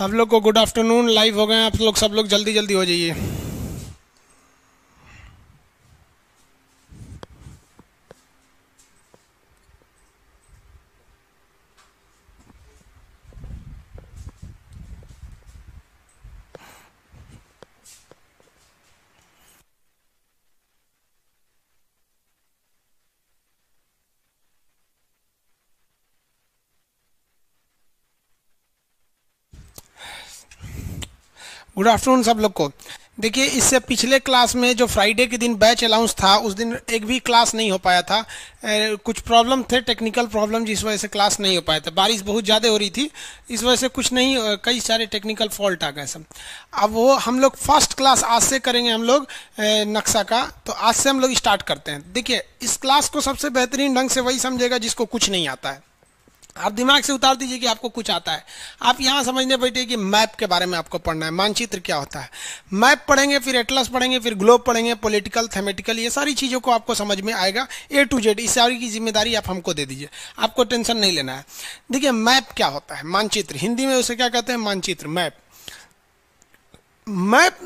सब लोग को गुड आफ्टरनून लाइव हो गए आप लोग सब लोग जल्दी जल्दी हो जाइए गुड आफ्टरनून सब लोग को देखिए इससे पिछले क्लास में जो फ्राइडे के दिन बैच अलाउंस था उस दिन एक भी क्लास नहीं हो पाया था ए, कुछ प्रॉब्लम थे टेक्निकल प्रॉब्लम जिस वजह से क्लास नहीं हो पाया था बारिश बहुत ज़्यादा हो रही थी इस वजह से कुछ नहीं कई सारे टेक्निकल फॉल्ट आ गए सब अब वो हम लोग फर्स्ट क्लास आज से करेंगे हम लोग नक्शा का तो आज से हम लोग स्टार्ट करते हैं देखिए इस क्लास को सबसे बेहतरीन ढंग से वही समझेगा जिसको कुछ नहीं आता है आप दिमाग से उतार दीजिए कि आपको कुछ आता है आप यहाँ समझने बैठे कि मैप के बारे में आपको पढ़ना है मानचित्र क्या होता है मैप पढ़ेंगे फिर एटलस पढ़ेंगे फिर ग्लोब पढ़ेंगे पॉलिटिकल थेमेटिकल ये सारी चीज़ों को आपको समझ में आएगा ए टू जेड इस सारी की जिम्मेदारी आप हमको दे दीजिए आपको टेंशन नहीं लेना है देखिए मैप क्या होता है मानचित्र हिंदी में उसे क्या कहते हैं मानचित्र मैप मैप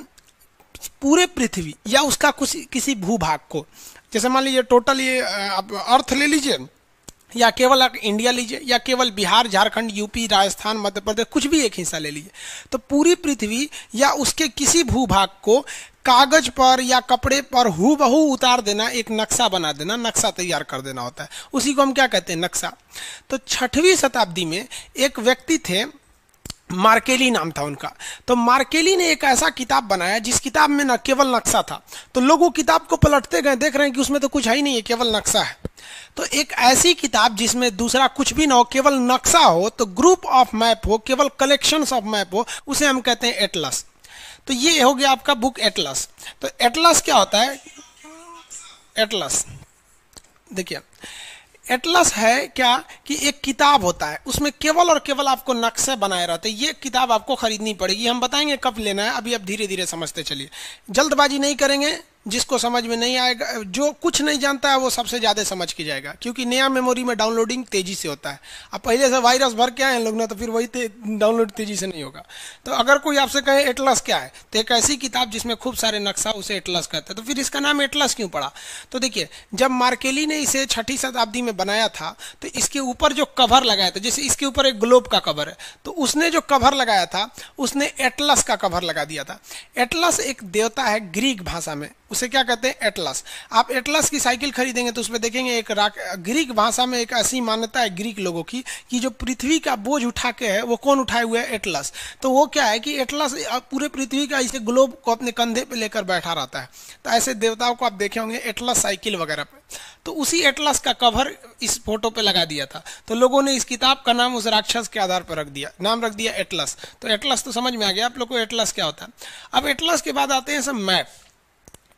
पूरे पृथ्वी या उसका कुछ किसी भूभाग को जैसे मान लीजिए टोटल ये आप अर्थ ले लीजिए या केवल इंडिया लीजिए या केवल बिहार झारखंड यूपी राजस्थान मध्य प्रदेश कुछ भी एक हिस्सा ले लीजिए तो पूरी पृथ्वी या उसके किसी भूभाग को कागज पर या कपड़े पर हु बहु उतार देना एक नक्शा बना देना नक्शा तैयार कर देना होता है उसी को हम क्या कहते हैं नक्शा तो छठवीं शताब्दी में एक व्यक्ति थे मार्केली नाम था उनका तो मार्केली ने एक ऐसा किताब बनाया जिस किताब में न केवल नक्शा था तो लोग वो किताब को पलटते गए देख रहे हैं कि उसमें तो कुछ है ही नहीं है केवल नक्शा है तो एक ऐसी किताब जिसमें दूसरा कुछ भी ना हो केवल नक्शा हो तो ग्रुप ऑफ मैप हो केवल कलेक्शंस ऑफ मैप हो उसे हम कहते हैं एटलस तो ये हो गया आपका बुक एटलस तो एटलस क्या होता है एटलस देखिए एटलस है क्या कि एक किताब होता है उसमें केवल और केवल आपको नक्शे बनाए रहते हैं ये किताब आपको खरीदनी पड़ेगी हम बताएंगे कब लेना है अभी आप धीरे धीरे समझते चलिए जल्दबाजी नहीं करेंगे जिसको समझ में नहीं आएगा जो कुछ नहीं जानता है वो सबसे ज़्यादा समझ के जाएगा क्योंकि नया मेमोरी में डाउनलोडिंग तेज़ी से होता है अब पहले से वायरस भर के आए हैं लोग ना तो फिर वही ते, डाउनलोड तेज़ी से नहीं होगा तो अगर कोई आपसे कहे एटलस क्या है तो एक ऐसी किताब जिसमें खूब सारे नक्शा उसे एटलस कहते हैं तो फिर इसका नाम एटलस क्यों पड़ा तो देखिए जब मार्केली ने इसे छठी शताब्दी में बनाया था तो इसके ऊपर जो कवर लगाया था जैसे इसके ऊपर एक ग्लोब का कवर है तो उसने जो कवर लगाया था उसने एटलस का कवर लगा दिया था एटलस एक देवता है ग्रीक भाषा में उसे क्या कहते हैं एटलस आप एटलस की साइकिल खरीदेंगे तो उसमें देखेंगे एक ग्रीक भाषा में एक ऐसी मान्यता है ग्रीक लोगों की कि जो पृथ्वी का बोझ उठा के है वो कौन उठाए हुए है एटलस तो वो क्या है कि एटलस पूरे पृथ्वी का इसे ग्लोब को अपने कंधे पर लेकर बैठा रहता है तो ऐसे देवताओं को आप देखे होंगे एटलस साइकिल वगैरह पर तो उसी एटलस का कवर इस फोटो पे लगा दिया था तो लोगों ने इस किताब का नाम उस राक्षस के आधार पर रख दिया नाम रख दिया एटलस तो एटलस तो समझ में आ गया आप लोग को एटलस क्या होता है अब एटलस के बाद आते हैं सब मैप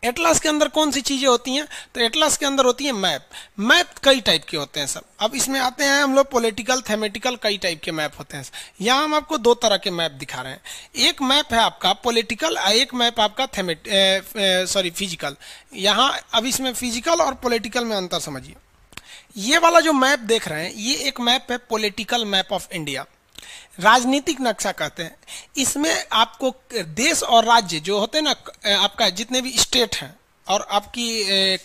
एटलास के अंदर कौन सी चीज़ें होती हैं तो एटलास के अंदर होती है मैप मैप कई टाइप के होते हैं सर अब इसमें आते हैं हम लोग पॉलिटिकल थेमेटिकल कई टाइप के मैप होते हैं यहाँ हम आपको दो तरह के मैप दिखा रहे हैं एक मैप है आपका पॉलिटिकल एक मैप आपका सॉरी फिजिकल यहाँ अब इसमें फिजिकल और पोलिटिकल में अंतर समझिए ये वाला जो मैप देख रहे हैं ये एक मैप है पोलिटिकल मैप ऑफ इंडिया राजनीतिक नक्शा कहते हैं इसमें आपको देश और राज्य जो होते हैं ना आपका जितने भी स्टेट हैं और आपकी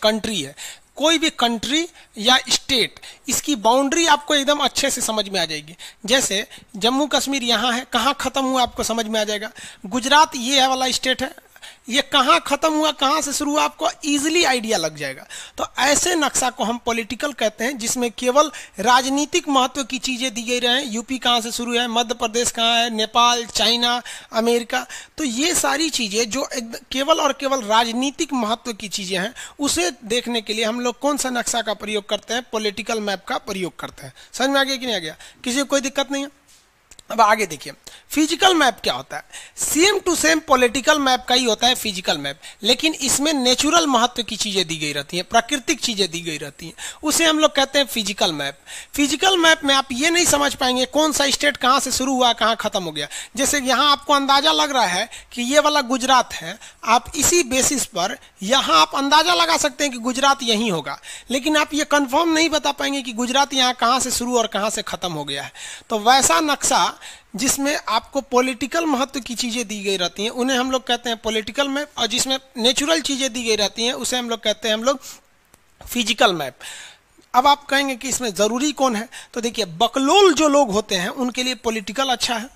कंट्री है कोई भी कंट्री या स्टेट इसकी बाउंड्री आपको एकदम अच्छे से समझ में आ जाएगी जैसे जम्मू कश्मीर यहाँ है कहाँ ख़त्म हुआ आपको समझ में आ जाएगा गुजरात ये है वाला स्टेट है ये कहाँ ख़त्म हुआ कहाँ से शुरू हुआ आपको ईजिली आइडिया लग जाएगा तो ऐसे नक्शा को हम पॉलिटिकल कहते हैं जिसमें केवल राजनीतिक महत्व की चीज़ें दी गई रहें यूपी कहाँ से शुरू है मध्य प्रदेश कहाँ है नेपाल चाइना अमेरिका तो ये सारी चीज़ें जो केवल और केवल राजनीतिक महत्व की चीज़ें हैं उसे देखने के लिए हम लोग कौन सा नक्शा का प्रयोग करते हैं पोलिटिकल मैप का प्रयोग करते हैं समझ में आ गया कि नहीं आ गया किसी को कोई दिक्कत नहीं है अब आगे देखिए फिजिकल मैप क्या होता है same to same political map का ही होता है फिजिकल मैप लेकिन इसमें नेचुरल महत्व की चीज़ें दी गई रहती हैं प्राकृतिक चीज़ें दी गई रहती हैं उसे हम लोग कहते हैं फिजिकल मैप फिजिकल मैप में आप ये नहीं समझ पाएंगे कौन सा स्टेट कहाँ से शुरू हुआ कहाँ खत्म हो गया जैसे यहाँ आपको अंदाज़ा लग रहा है कि ये वाला गुजरात है आप इसी बेसिस पर यहाँ आप अंदाज़ा लगा सकते हैं कि गुजरात यहीं होगा लेकिन आप ये कन्फर्म नहीं बता पाएंगे कि गुजरात यहाँ कहाँ से शुरू और कहाँ से ख़त्म हो गया है तो वैसा नक्शा जिसमें आपको पॉलिटिकल महत्व की चीज़ें दी गई रहती हैं उन्हें हम लोग कहते हैं पॉलिटिकल मैप और जिसमें नेचुरल चीज़ें दी गई रहती हैं उसे हम लोग कहते हैं हम लोग फिजिकल मैप अब आप कहेंगे कि इसमें ज़रूरी कौन है तो देखिए बकलोल जो लोग होते हैं उनके लिए पॉलिटिकल अच्छा है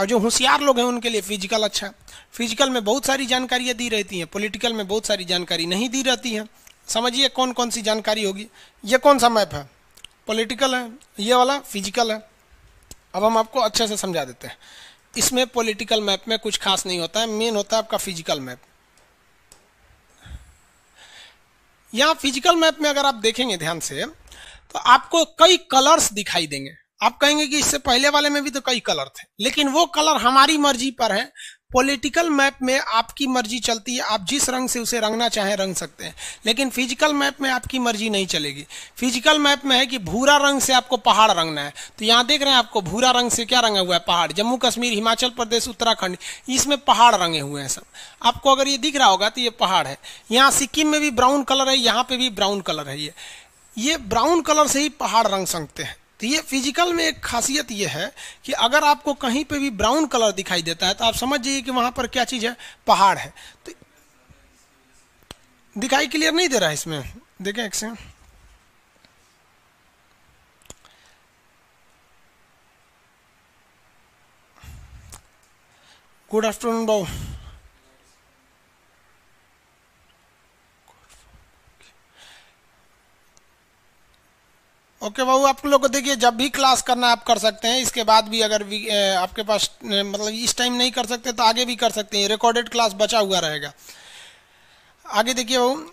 और जो होशियार लोग हैं उनके लिए फिजिकल अच्छा है फिजिकल में बहुत सारी जानकारियाँ दी रहती हैं पोलिटिकल में बहुत सारी जानकारी नहीं दी रहती हैं समझिए कौन कौन सी जानकारी होगी ये कौन सा मैप है पॉलिटिकल है ये वाला फिजिकल है अब हम आपको अच्छे से समझा देते हैं इसमें पॉलिटिकल मैप में कुछ खास नहीं होता है मेन होता है आपका फिजिकल मैप यहाँ फिजिकल मैप में अगर आप देखेंगे ध्यान से तो आपको कई कलर्स दिखाई देंगे आप कहेंगे कि इससे पहले वाले में भी तो कई कलर थे लेकिन वो कलर हमारी मर्जी पर है पॉलिटिकल मैप में आपकी मर्जी चलती है आप जिस रंग से उसे रंगना चाहें रंग सकते हैं लेकिन फिजिकल मैप में आपकी मर्जी नहीं चलेगी फिजिकल मैप में है कि भूरा रंग से आपको पहाड़ रंगना है तो यहाँ देख रहे हैं आपको भूरा रंग से क्या रंगा हुआ है पहाड़ जम्मू कश्मीर हिमाचल प्रदेश उत्तराखंड इसमें पहाड़ रंगे हुए हैं सब आपको अगर ये दिख रहा होगा तो ये पहाड़ है यहाँ सिक्किम में भी ब्राउन कलर है यहाँ पर भी ब्राउन कलर है ये ये ब्राउन कलर से ही पहाड़ रंग सकते हैं तो ये फिजिकल में एक खासियत ये है कि अगर आपको कहीं पे भी ब्राउन कलर दिखाई देता है तो आप समझ जाइए कि वहां पर क्या चीज़ है पहाड़ है तो दिखाई क्लियर नहीं दे रहा है इसमें देखें एक से गुड आफ्टरनून बाबू ओके बाबू आप लोग को देखिए जब भी क्लास करना आप कर सकते हैं इसके बाद भी अगर भी, आपके पास मतलब इस टाइम नहीं कर सकते तो आगे भी कर सकते हैं रिकॉर्डेड क्लास बचा हुआ रहेगा आगे देखिए बाबू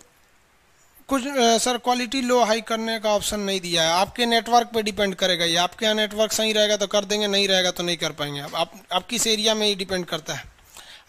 कुछ सर क्वालिटी लो हाई करने का ऑप्शन नहीं दिया है आपके नेटवर्क पे डिपेंड करेगा ये आपके यहाँ नेटवर्क सही रहेगा तो कर देंगे नहीं रहेगा तो नहीं कर पाएंगे आप, आप, किस एरिया में ही डिपेंड करता है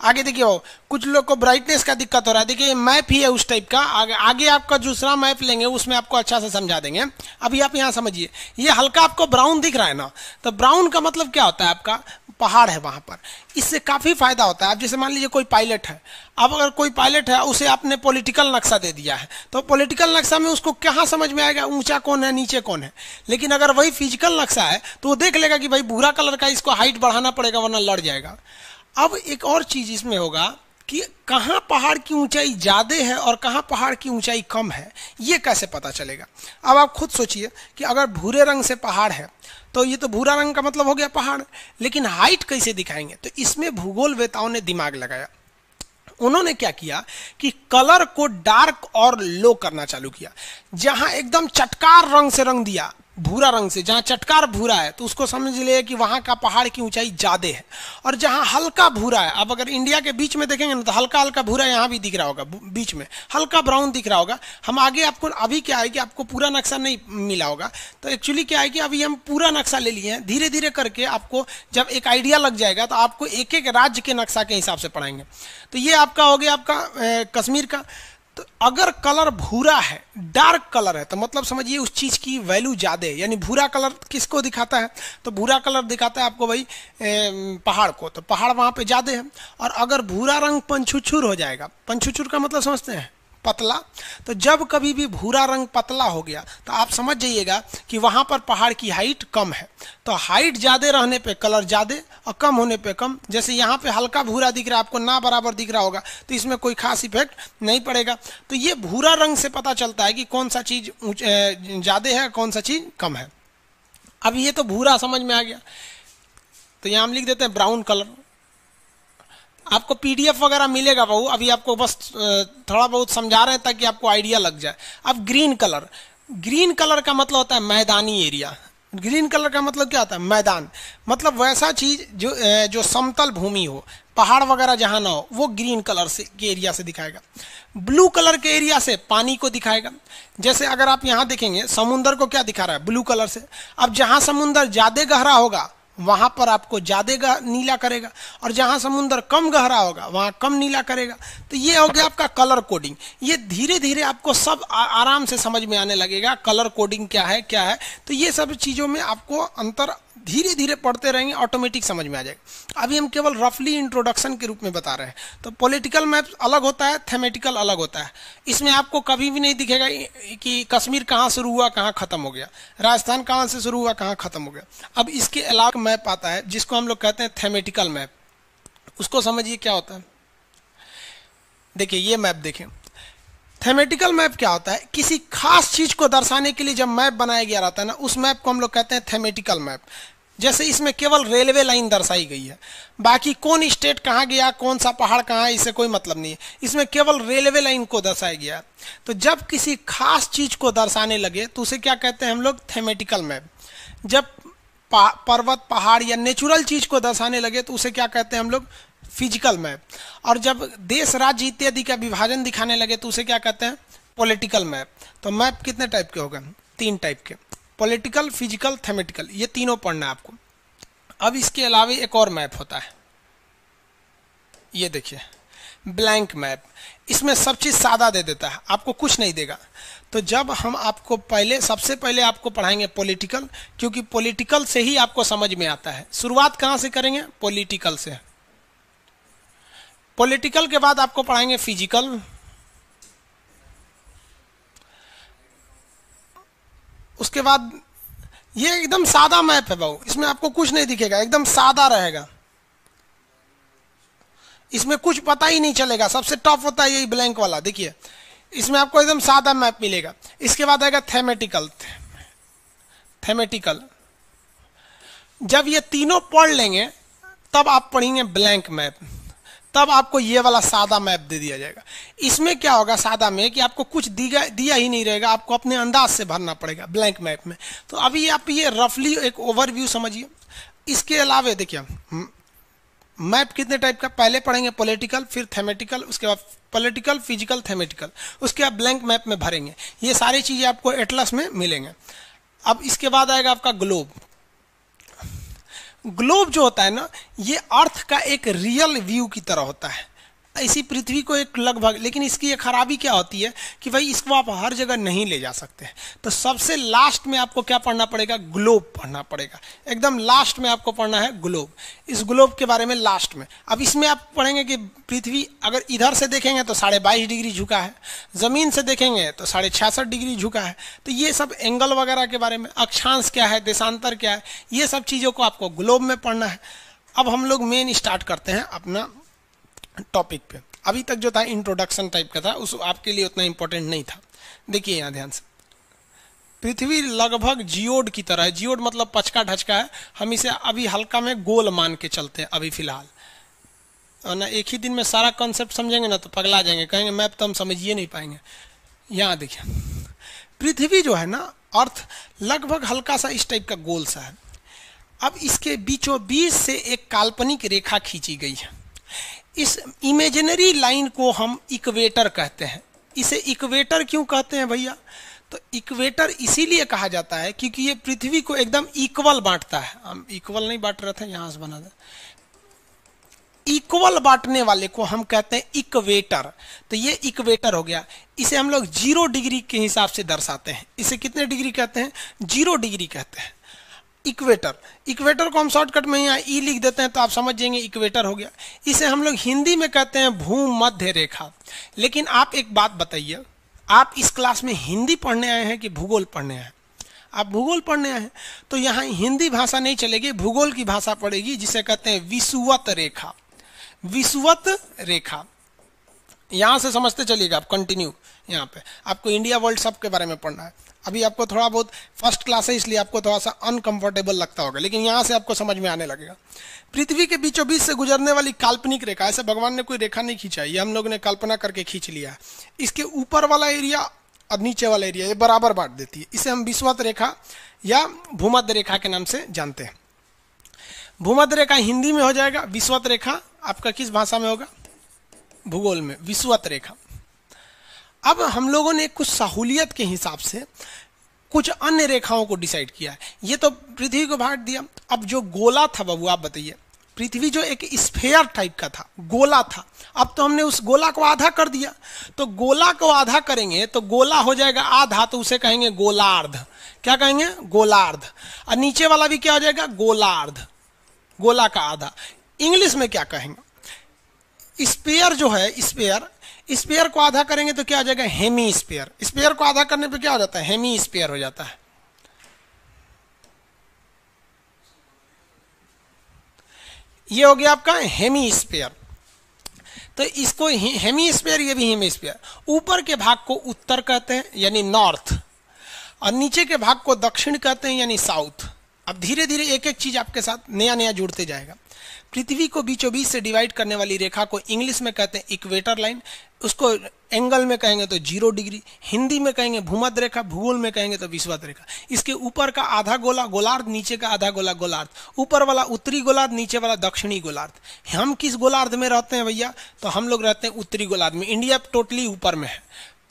आगे देखिए वो कुछ लोग को ब्राइटनेस का दिक्कत हो रहा है देखिए मैप ही है उस टाइप का आगे आगे आपका दूसरा मैप लेंगे उसमें आपको अच्छा से समझा देंगे अभी आप यहाँ समझिए ये हल्का आपको ब्राउन दिख रहा है ना तो ब्राउन का मतलब क्या होता है आपका पहाड़ है वहाँ पर इससे काफ़ी फायदा होता है आप जैसे मान लीजिए कोई पायलट है अब अगर कोई पायलट है उसे आपने पॉलिटिकल नक्शा दे दिया है तो पॉलिटिकल नक्शा में उसको कहाँ समझ में आएगा ऊंचा कौन है नीचे कौन है लेकिन अगर वही फिजिकल नक्शा है तो वो देख लेगा कि भाई भूरा कलर का इसको हाइट बढ़ाना पड़ेगा वरना लड़ जाएगा अब एक और चीज इसमें होगा कि कहाँ पहाड़ की ऊंचाई ज़्यादा है और कहाँ पहाड़ की ऊंचाई कम है ये कैसे पता चलेगा अब आप खुद सोचिए कि अगर भूरे रंग से पहाड़ है तो ये तो भूरा रंग का मतलब हो गया पहाड़ लेकिन हाइट कैसे दिखाएंगे तो इसमें भूगोल वेताओं ने दिमाग लगाया उन्होंने क्या किया कि कलर को डार्क और लो करना चालू किया जहां एकदम चटकार रंग से रंग दिया भूरा रंग से जहाँ चटकार भूरा है तो उसको समझ लिया कि वहाँ का पहाड़ की ऊंचाई ज़्यादा है और जहाँ हल्का भूरा है अब अगर इंडिया के बीच में देखेंगे ना तो हल्का हल्का भूरा यहाँ भी दिख रहा होगा बीच में हल्का ब्राउन दिख रहा होगा हम आगे आपको अभी क्या है कि आपको पूरा नक्शा नहीं मिला होगा तो एक्चुअली क्या है कि अभी हम पूरा नक्शा ले लिए हैं धीरे धीरे करके आपको जब एक आइडिया लग जाएगा तो आपको एक एक राज्य के नक्शा के हिसाब से पढ़ाएंगे तो ये आपका हो गया आपका कश्मीर का तो अगर कलर भूरा है डार्क कलर है तो मतलब समझिए उस चीज़ की वैल्यू ज़्यादा है यानी भूरा कलर किसको दिखाता है तो भूरा कलर दिखाता है आपको भाई पहाड़ को तो पहाड़ वहाँ पे ज़्यादा है और अगर भूरा रंग पंछुछुर हो जाएगा पंछुछुर का मतलब समझते हैं पतला तो जब कभी भी भूरा रंग पतला हो गया तो आप समझ जाइएगा कि वहाँ पर पहाड़ की हाइट कम है तो हाइट ज़्यादा रहने पे कलर ज़्यादा और कम होने पे कम जैसे यहाँ पे हल्का भूरा दिख रहा है आपको ना बराबर दिख रहा होगा तो इसमें कोई खास इफेक्ट नहीं पड़ेगा तो ये भूरा रंग से पता चलता है कि कौन सा चीज़ ज़्यादा है कौन सा चीज़ कम है अब ये तो भूरा समझ में आ गया तो यहाँ हम लिख देते हैं ब्राउन कलर आपको पीडीएफ वगैरह मिलेगा बहू अभी आपको बस थोड़ा बहुत समझा रहे हैं ताकि आपको आइडिया लग जाए अब ग्रीन कलर ग्रीन कलर का मतलब होता है मैदानी एरिया ग्रीन कलर का मतलब क्या होता है मैदान मतलब वैसा चीज जो जो समतल भूमि हो पहाड़ वगैरह जहाँ ना हो वो ग्रीन कलर से के एरिया से दिखाएगा ब्लू कलर के एरिया से पानी को दिखाएगा जैसे अगर आप यहाँ देखेंगे समुंदर को क्या दिखा रहा है ब्लू कलर से अब जहाँ समुंदर ज़्यादा गहरा होगा वहां पर आपको ज्यादा नीला करेगा और जहां समुन्द्र कम गहरा होगा वहां कम नीला करेगा तो ये हो गया आपका कलर कोडिंग ये धीरे धीरे आपको सब आराम से समझ में आने लगेगा कलर कोडिंग क्या है क्या है तो ये सब चीजों में आपको अंतर धीरे धीरे पढ़ते रहेंगे ऑटोमेटिक समझ में आ जाएगा अभी हम केवल रफली इंट्रोडक्शन के रूप में बता रहे हैं तो पॉलिटिकल मैप अलग होता है थेमेटिकल अलग होता है इसमें आपको कभी भी नहीं दिखेगा कि कश्मीर कहाँ शुरू हुआ कहाँ ख़त्म हो गया राजस्थान कहाँ से शुरू हुआ कहाँ ख़त्म हो गया अब इसके अलावा मैप आता है जिसको हम लोग कहते हैं थेमेटिकल मैप उसको समझिए क्या होता है देखिए ये मैप देखें थेमेटिकल मैप क्या होता है किसी खास चीज को दर्शाने के लिए जब मैप बनाया गया रहता है ना उस मैप को हम लोग कहते हैं थेमेटिकल मैप जैसे इसमें केवल रेलवे लाइन दर्शाई गई है बाकी कौन स्टेट कहाँ गया कौन सा पहाड़ कहाँ है इससे कोई मतलब नहीं है इसमें केवल रेलवे लाइन को दर्शाया गया तो जब किसी खास चीज को दर्शाने लगे तो उसे क्या कहते हैं हम लोग थेमेटिकल मैप जब पर्वत पहाड़ या नेचुरल चीज को दर्शाने लगे तो उसे क्या कहते हैं हम लोग फिजिकल मैप और जब देश राज्य इत्यादि का विभाजन दिखाने लगे तो उसे क्या कहते हैं पॉलिटिकल मैप तो मैप कितने टाइप के हो गए तीन टाइप के पॉलिटिकल फिजिकल थेमेटिकल ये तीनों पढ़ना है आपको अब इसके अलावा एक और मैप होता है ये देखिए ब्लैंक मैप इसमें सब चीज़ सादा दे देता है आपको कुछ नहीं देगा तो जब हम आपको पहले सबसे पहले आपको पढ़ाएंगे पॉलिटिकल क्योंकि पॉलिटिकल से ही आपको समझ में आता है शुरुआत कहां से करेंगे पॉलिटिकल से पॉलिटिकल के बाद आपको पढ़ाएंगे फिजिकल उसके बाद ये एकदम सादा मैप है भाई इसमें आपको कुछ नहीं दिखेगा एकदम सादा रहेगा इसमें कुछ पता ही नहीं चलेगा सबसे टॉप होता है यही ब्लैंक वाला देखिए इसमें आपको एकदम सादा मैप मिलेगा इसके बाद आएगा थेमेटिकल थेमेटिकल जब ये तीनों पढ़ लेंगे तब आप पढ़ेंगे ब्लैंक मैप तब आपको ये वाला सादा मैप दे दिया जाएगा इसमें क्या होगा सादा में कि आपको कुछ दिया दिया ही नहीं रहेगा आपको अपने अंदाज से भरना पड़ेगा ब्लैंक मैप में तो अभी आप ये रफली एक ओवरव्यू समझिए इसके अलावा देखिए मैप कितने टाइप का पहले पढ़ेंगे पॉलिटिकल फिर थेमेटिकल उसके बाद पॉलिटिकल फिजिकल थेमेटिकल उसके बाद ब्लैंक मैप में भरेंगे ये सारी चीज़ें आपको एटलस में मिलेंगे अब इसके बाद आएगा आपका ग्लोब ग्लोब जो होता है ना ये अर्थ का एक रियल व्यू की तरह होता है इसी पृथ्वी को एक लगभग लेकिन इसकी एक खराबी क्या होती है कि भाई इसको आप हर जगह नहीं ले जा सकते तो सबसे लास्ट में आपको क्या पढ़ना पड़ेगा ग्लोब पढ़ना पड़ेगा एकदम लास्ट में आपको पढ़ना है ग्लोब इस ग्लोब के बारे में लास्ट में अब इसमें आप पढ़ेंगे कि पृथ्वी अगर इधर से देखेंगे तो साढ़े बाईस डिग्री झुका है ज़मीन से देखेंगे तो साढ़े छियासठ डिग्री झुका है तो ये सब एंगल वगैरह के बारे में अक्षांश क्या है देशांतर क्या है ये सब चीज़ों को आपको ग्लोब में पढ़ना है अब हम लोग मेन स्टार्ट करते हैं अपना टॉपिक पे अभी तक जो था इंट्रोडक्शन टाइप का था उस आपके लिए उतना इंपॉर्टेंट नहीं था देखिए यहाँ ध्यान से पृथ्वी लगभग जियोड की तरह है जियोड मतलब पचका ढचका है हम इसे अभी हल्का में गोल मान के चलते हैं अभी फिलहाल और ना एक ही दिन में सारा कॉन्सेप्ट समझेंगे ना तो पगला जाएंगे कहेंगे मैप तो हम समझिए नहीं पाएंगे यहाँ देखिए पृथ्वी जो है ना अर्थ लगभग हल्का सा इस टाइप का गोल सा है अब इसके बीचों बीच से एक काल्पनिक रेखा खींची गई है इस इमेजनरी लाइन को हम इक्वेटर कहते हैं इसे इक्वेटर क्यों कहते हैं भैया तो इक्वेटर इसीलिए कहा जाता है क्योंकि ये पृथ्वी को एकदम इक्वल बांटता है हम इक्वल नहीं बांट रहे थे यहां से बना था इक्वल बांटने वाले को हम कहते हैं इक्वेटर तो ये इक्वेटर हो गया इसे हम लोग जीरो डिग्री के हिसाब से दर्शाते हैं इसे कितने डिग्री कहते हैं जीरो डिग्री कहते हैं इक्वेटर इक्वेटर को हम शॉर्टकट में यहाँ ई लिख देते हैं तो आप समझ जाएंगे इक्वेटर हो गया इसे हम लोग हिंदी में कहते हैं मध्य रेखा लेकिन आप एक बात बताइए आप इस क्लास में हिंदी पढ़ने आए हैं कि भूगोल पढ़ने आए हैं आप भूगोल पढ़ने आए हैं तो यहाँ हिंदी भाषा नहीं चलेगी भूगोल की भाषा पड़ेगी जिसे कहते हैं विसुवत रेखा विसुवत रेखा यहां से समझते चलिएगा आप कंटिन्यू यहाँ पे आपको इंडिया वर्ल्ड सब के बारे में पढ़ना है अभी आपको थोड़ा बहुत फर्स्ट क्लास है इसलिए आपको थोड़ा सा अनकंफर्टेबल लगता होगा लेकिन यहाँ से आपको समझ में आने लगेगा पृथ्वी के बीचों बीच से गुजरने वाली काल्पनिक रेखा ऐसे भगवान ने कोई रेखा नहीं खींचा ये हम लोग ने कल्पना करके खींच लिया इसके ऊपर वाला एरिया और नीचे वाला एरिया ये बराबर बांट देती है इसे हम विश्वत रेखा या भूमध्य रेखा के नाम से जानते हैं भूमध्य रेखा हिंदी में हो जाएगा विश्वत रेखा आपका किस भाषा में होगा भूगोल में विश्वत रेखा अब हम लोगों ने कुछ सहूलियत के हिसाब से कुछ अन्य रेखाओं को डिसाइड किया है ये तो पृथ्वी को भाग दिया अब जो गोला था बाबू आप बताइए पृथ्वी जो एक स्फेयर टाइप का था गोला था अब तो हमने उस गोला को आधा कर दिया तो गोला को आधा करेंगे तो गोला हो जाएगा आधा तो उसे कहेंगे गोलार्ध क्या कहेंगे गोलार्ध और नीचे वाला भी क्या हो जाएगा गोलार्ध गोला का आधा इंग्लिश में क्या कहेंगे स्पेयर जो है स्पेयर स्पेयर को आधा करेंगे तो क्या आ जाएगा हेमी स्पेयर स्पेयर को आधा करने पे क्या हो जाता है हेमी स्पेयर हो जाता है ये हो गया आपका हेमी स्पेयर तो इसको हेमी स्पेयर ये भी हेमी स्पेयर ऊपर के भाग को उत्तर कहते हैं यानी नॉर्थ और नीचे के भाग को दक्षिण कहते हैं यानी साउथ अब धीरे धीरे एक एक चीज आपके साथ नया नया जुड़ते जाएगा पृथ्वी को बीचों बीच से डिवाइड करने वाली रेखा को इंग्लिश में कहते हैं इक्वेटर लाइन उसको एंगल में कहेंगे तो जीरो डिग्री हिंदी में कहेंगे भूमध्य रेखा भूगोल में कहेंगे तो विषवत रेखा इसके ऊपर का आधा गोला गोलार्ध नीचे का आधा गोला गोलार्ध ऊपर वाला उत्तरी गोलार्ध नीचे वाला दक्षिणी गोलार्ध हम किस गोलार्ध में रहते हैं भैया तो हम लोग रहते हैं उत्तरी गोलार्ध में इंडिया टोटली ऊपर में है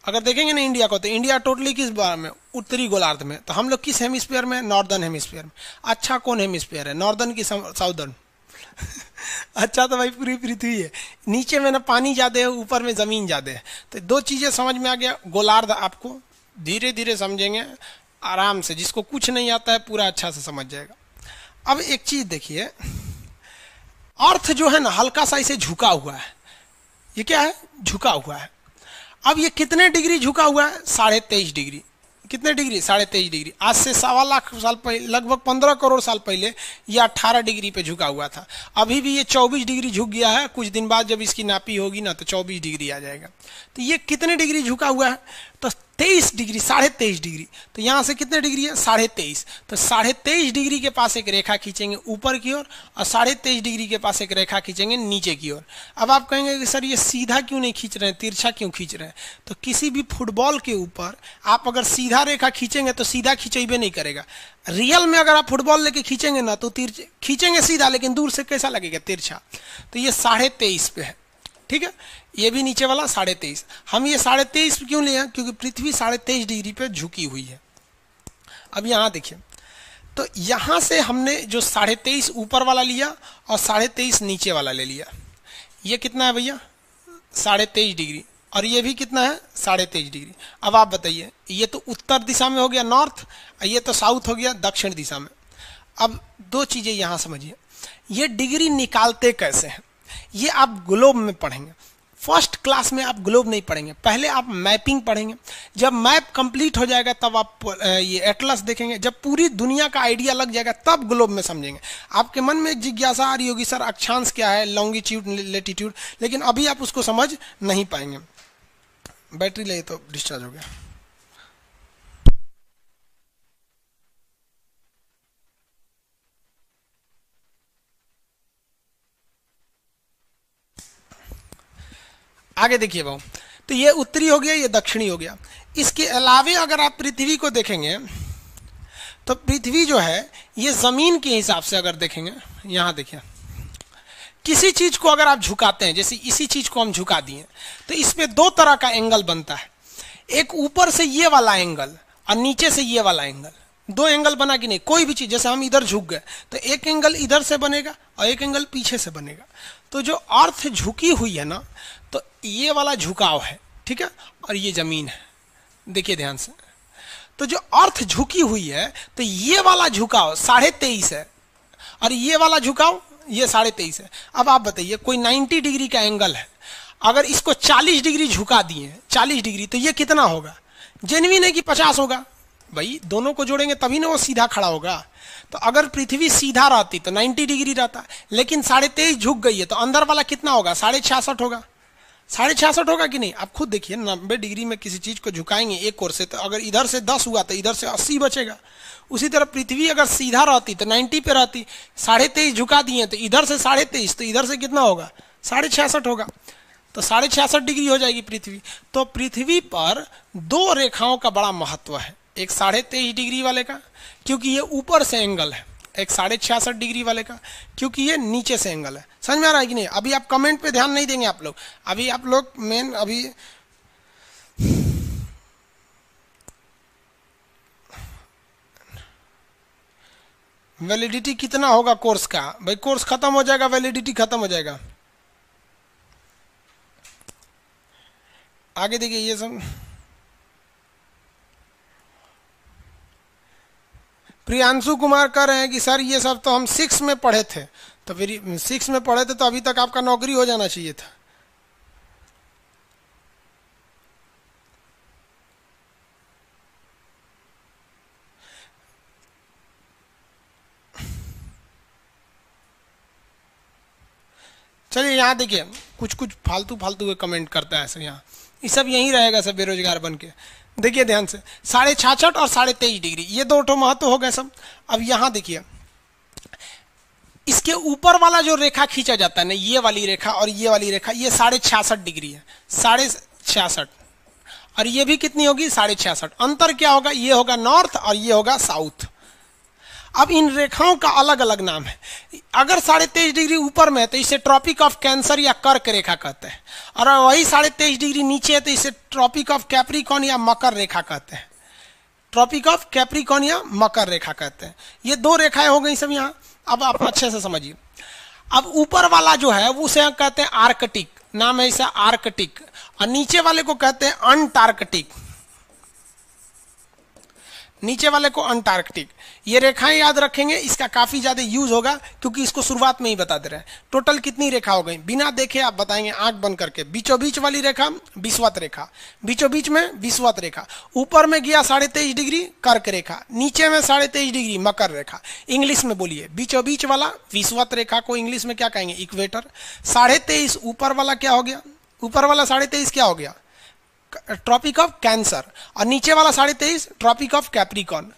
अगर देखेंगे ना इंडिया को तो इंडिया टोटली किस बार में उत्तरी गोलार्ध में तो हम लोग किस हेमिस्फीयर में नॉर्दर्न हेमिस्फीयर में अच्छा कौन हेमिस्फीयर है नॉर्दर्न की साउदर्न अच्छा तो भाई पूरी पृथ्वी है नीचे में ना पानी ज्यादा है ऊपर में जमीन ज्यादा है तो दो चीजें समझ में आ गया गोलार्ध आपको धीरे धीरे समझेंगे आराम से जिसको कुछ नहीं आता है पूरा अच्छा से समझ जाएगा अब एक चीज देखिए अर्थ जो है ना हल्का सा इसे झुका हुआ है ये क्या है झुका हुआ है अब ये कितने डिग्री झुका हुआ है साढ़े तेईस डिग्री कितने डिग्री साढ़े तेईस डिग्री आज से सवा लाख साल पहले लगभग पंद्रह करोड़ साल पहले यह अट्ठारह डिग्री पे झुका हुआ था अभी भी ये चौबीस डिग्री झुक गया है कुछ दिन बाद जब इसकी नापी होगी ना तो चौबीस डिग्री आ जाएगा तो ये कितने डिग्री झुका हुआ है तो तेईस डिग्री साढ़े तेईस डिग्री तो यहाँ से कितने डिग्री है साढ़े तेईस तो साढ़े तेईस डिग्री के पास एक रेखा खींचेंगे ऊपर की ओर और साढ़े तेईस डिग्री के पास एक रेखा खींचेंगे नीचे की ओर अब आप कहेंगे कि सर ये सीधा क्यों नहीं खींच रहे हैं तिरछा क्यों खींच रहे हैं तो किसी भी फुटबॉल के ऊपर आप अगर सीधा रेखा खींचेंगे तो सीधा खींचेबे नहीं करेगा रियल में अगर आप फुटबॉल लेके खींचेंगे ना तो तिर खींचेंगे सीधा लेकिन दूर से कैसा लगेगा तिरछा तो ये साढ़े तेईस पे है ठीक है ये भी नीचे वाला साढ़े तेईस हम ये साढ़े तेईस क्यों ले हैं क्योंकि पृथ्वी साढ़े तेईस डिग्री पे झुकी हुई है अब यहाँ देखिए तो यहाँ से हमने जो साढ़े तेईस ऊपर वाला लिया और साढ़े तेईस नीचे वाला ले लिया ये कितना है भैया साढ़े तेईस डिग्री और ये भी कितना है साढ़े तेईस डिग्री अब आप बताइए ये तो उत्तर दिशा में हो गया नॉर्थ ये तो साउथ हो गया दक्षिण दिशा में अब दो चीज़ें यहाँ समझिए ये डिग्री निकालते कैसे हैं ये आप ग्लोब में पढ़ेंगे फर्स्ट क्लास में आप ग्लोब नहीं पढ़ेंगे पहले आप मैपिंग पढ़ेंगे जब मैप कंप्लीट हो जाएगा तब आप ये एटलस देखेंगे जब पूरी दुनिया का आइडिया लग जाएगा तब ग्लोब में समझेंगे आपके मन में जिज्ञासा आ रही होगी सर अक्षांश क्या है लॉन्गिट्यूड लेटीट्यूड लेकिन अभी आप उसको समझ नहीं पाएंगे बैटरी ले तो डिस्चार्ज हो गया आगे देखिए भाव तो ये उत्तरी हो गया ये दक्षिणी हो गया इसके अलावे अगर आप पृथ्वी को देखेंगे तो पृथ्वी जो है ये ज़मीन के हिसाब से अगर देखेंगे यहां देखिए किसी चीज़ को अगर आप झुकाते हैं जैसे इसी चीज़ को हम झुका दिए तो इसमें दो तरह का एंगल बनता है एक ऊपर से ये वाला एंगल और नीचे से ये वाला एंगल दो एंगल बना कि नहीं कोई भी चीज़ जैसे हम इधर झुक गए तो एक एंगल इधर से बनेगा और एक एंगल पीछे से बनेगा तो जो अर्थ झुकी हुई है ना तो ये वाला झुकाव है ठीक है और ये जमीन है देखिए ध्यान से तो जो अर्थ झुकी हुई है तो ये वाला झुकाव साढ़े तेईस है और ये वाला झुकाव ये साढ़े तेईस है अब आप बताइए कोई 90 डिग्री का एंगल है अगर इसको 40 डिग्री झुका दिए 40 डिग्री तो ये कितना होगा जेनविन है कि 50 होगा भाई दोनों को जोड़ेंगे तभी ना वो सीधा खड़ा होगा तो अगर पृथ्वी सीधा रहती तो 90 डिग्री रहता लेकिन साढ़े तेईस झुक गई है तो अंदर वाला कितना होगा साढ़े छियासठ होगा साढ़े छियासठ होगा कि नहीं आप खुद देखिए नब्बे डिग्री में किसी चीज़ को झुकाएंगे एक ओर से तो अगर इधर से दस हुआ तो इधर से अस्सी बचेगा उसी तरह पृथ्वी अगर सीधा रहती तो नाइन्टी पे रहती साढ़े तेईस झुका दिए तो इधर से साढ़े तेईस तो इधर से कितना होगा साढ़े छियासठ होगा तो साढ़े छियासठ डिग्री हो जाएगी पृथ्वी तो पृथ्वी पर दो रेखाओं का बड़ा महत्व है एक साढ़े तेईस डिग्री वाले का क्योंकि ये ऊपर से एंगल है एक साढ़े छियासठ डिग्री वाले का क्योंकि ये नीचे से एंगल है समझ में आ रहा है कि नहीं अभी आप कमेंट पे ध्यान नहीं देंगे आप लोग अभी आप लोग मेन अभी वैलिडिटी कितना होगा कोर्स का भाई कोर्स खत्म हो जाएगा वैलिडिटी खत्म हो जाएगा आगे देखिए ये सब प्रियांशु कुमार कह रहे हैं कि सर ये सब तो हम सिक्स में पढ़े थे तो फिर सिक्स में पढ़े थे तो अभी तक आपका नौकरी हो जाना चाहिए था चलिए यहाँ देखिए कुछ कुछ फालतू फालतू के कमेंट करता है सर यहाँ ये सब यहीं रहेगा सर बेरोजगार बन के देखिए ध्यान से साढ़े छाछठ और साढ़े तेईस डिग्री ये दो ठो महत्व हो गए सब अब यहां देखिए इसके ऊपर वाला जो रेखा खींचा जाता है ना ये वाली रेखा और ये वाली रेखा ये साढ़े छियासठ डिग्री है साढ़े छियासठ और ये भी कितनी होगी साढ़े छियासठ अंतर क्या होगा ये होगा नॉर्थ और ये होगा साउथ अब इन रेखाओं का अलग अलग नाम है अगर साढ़े तेईस डिग्री ऊपर में है तो इसे ट्रॉपिक ऑफ कैंसर या कर्क रेखा कहते हैं और वही साढ़े तेईस डिग्री नीचे है तो इसे ट्रॉपिक ऑफ कैप्रिकॉन या मकर रेखा कहते हैं ट्रॉपिक ऑफ कैप्रिकॉन या मकर रेखा कहते हैं ये दो रेखाएं हो गई सब यहाँ अब आप अच्छे से समझिए अब ऊपर वाला जो है वो उसे कहते हैं आर्कटिक नाम है इसे आर्कटिक और नीचे वाले को कहते हैं अंटार्कटिक नीचे वाले को अंटार्कटिक ये रेखाएं याद रखेंगे इसका काफी ज्यादा यूज होगा क्योंकि इसको शुरुआत में ही बता दे रहे हैं टोटल कितनी रेखा हो गई बिना देखे आप बताएंगे आंख बंद करके बीचों बीच वाली रेखा विश्वत रेखा बीचों बीच में विश्वत रेखा ऊपर में गया साढ़े तेईस डिग्री कर्क रेखा नीचे में साढ़े तेईस डिग्री मकर रेखा इंग्लिश में बोलिए बीचों बीच वाला विश्वत रेखा को इंग्लिश में क्या कहेंगे इक्वेटर साढ़े तेईस ऊपर वाला क्या हो गया ऊपर वाला साढ़े तेईस क्या हो गया ट्रॉपिक ऑफ कैंसर और नीचे वाला साढ़े तेईस ट्रॉपिक ऑफ कैप्रिकॉन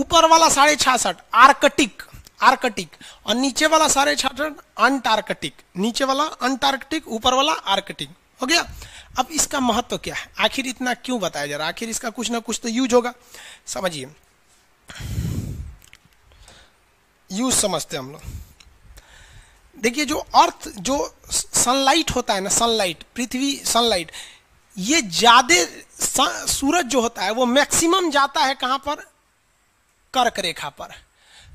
ऊपर वाला साढ़े छियासठ आर्कटिक आर्कटिक और नीचे वाला साढ़े छियासठ अंटार्कटिक नीचे वाला अंटार्कटिक ऊपर वाला आर्कटिक हो गया अब इसका महत्व तो क्या है आखिर इतना क्यों बताया जा रहा है आखिर इसका कुछ ना कुछ तो यूज होगा समझिए यूज समझते हम लोग देखिए जो अर्थ जो सनलाइट होता है ना सनलाइट पृथ्वी सनलाइट ये ज्यादा सूरज जो होता है वो मैक्सिमम जाता है कहां पर कर्क रेखा पर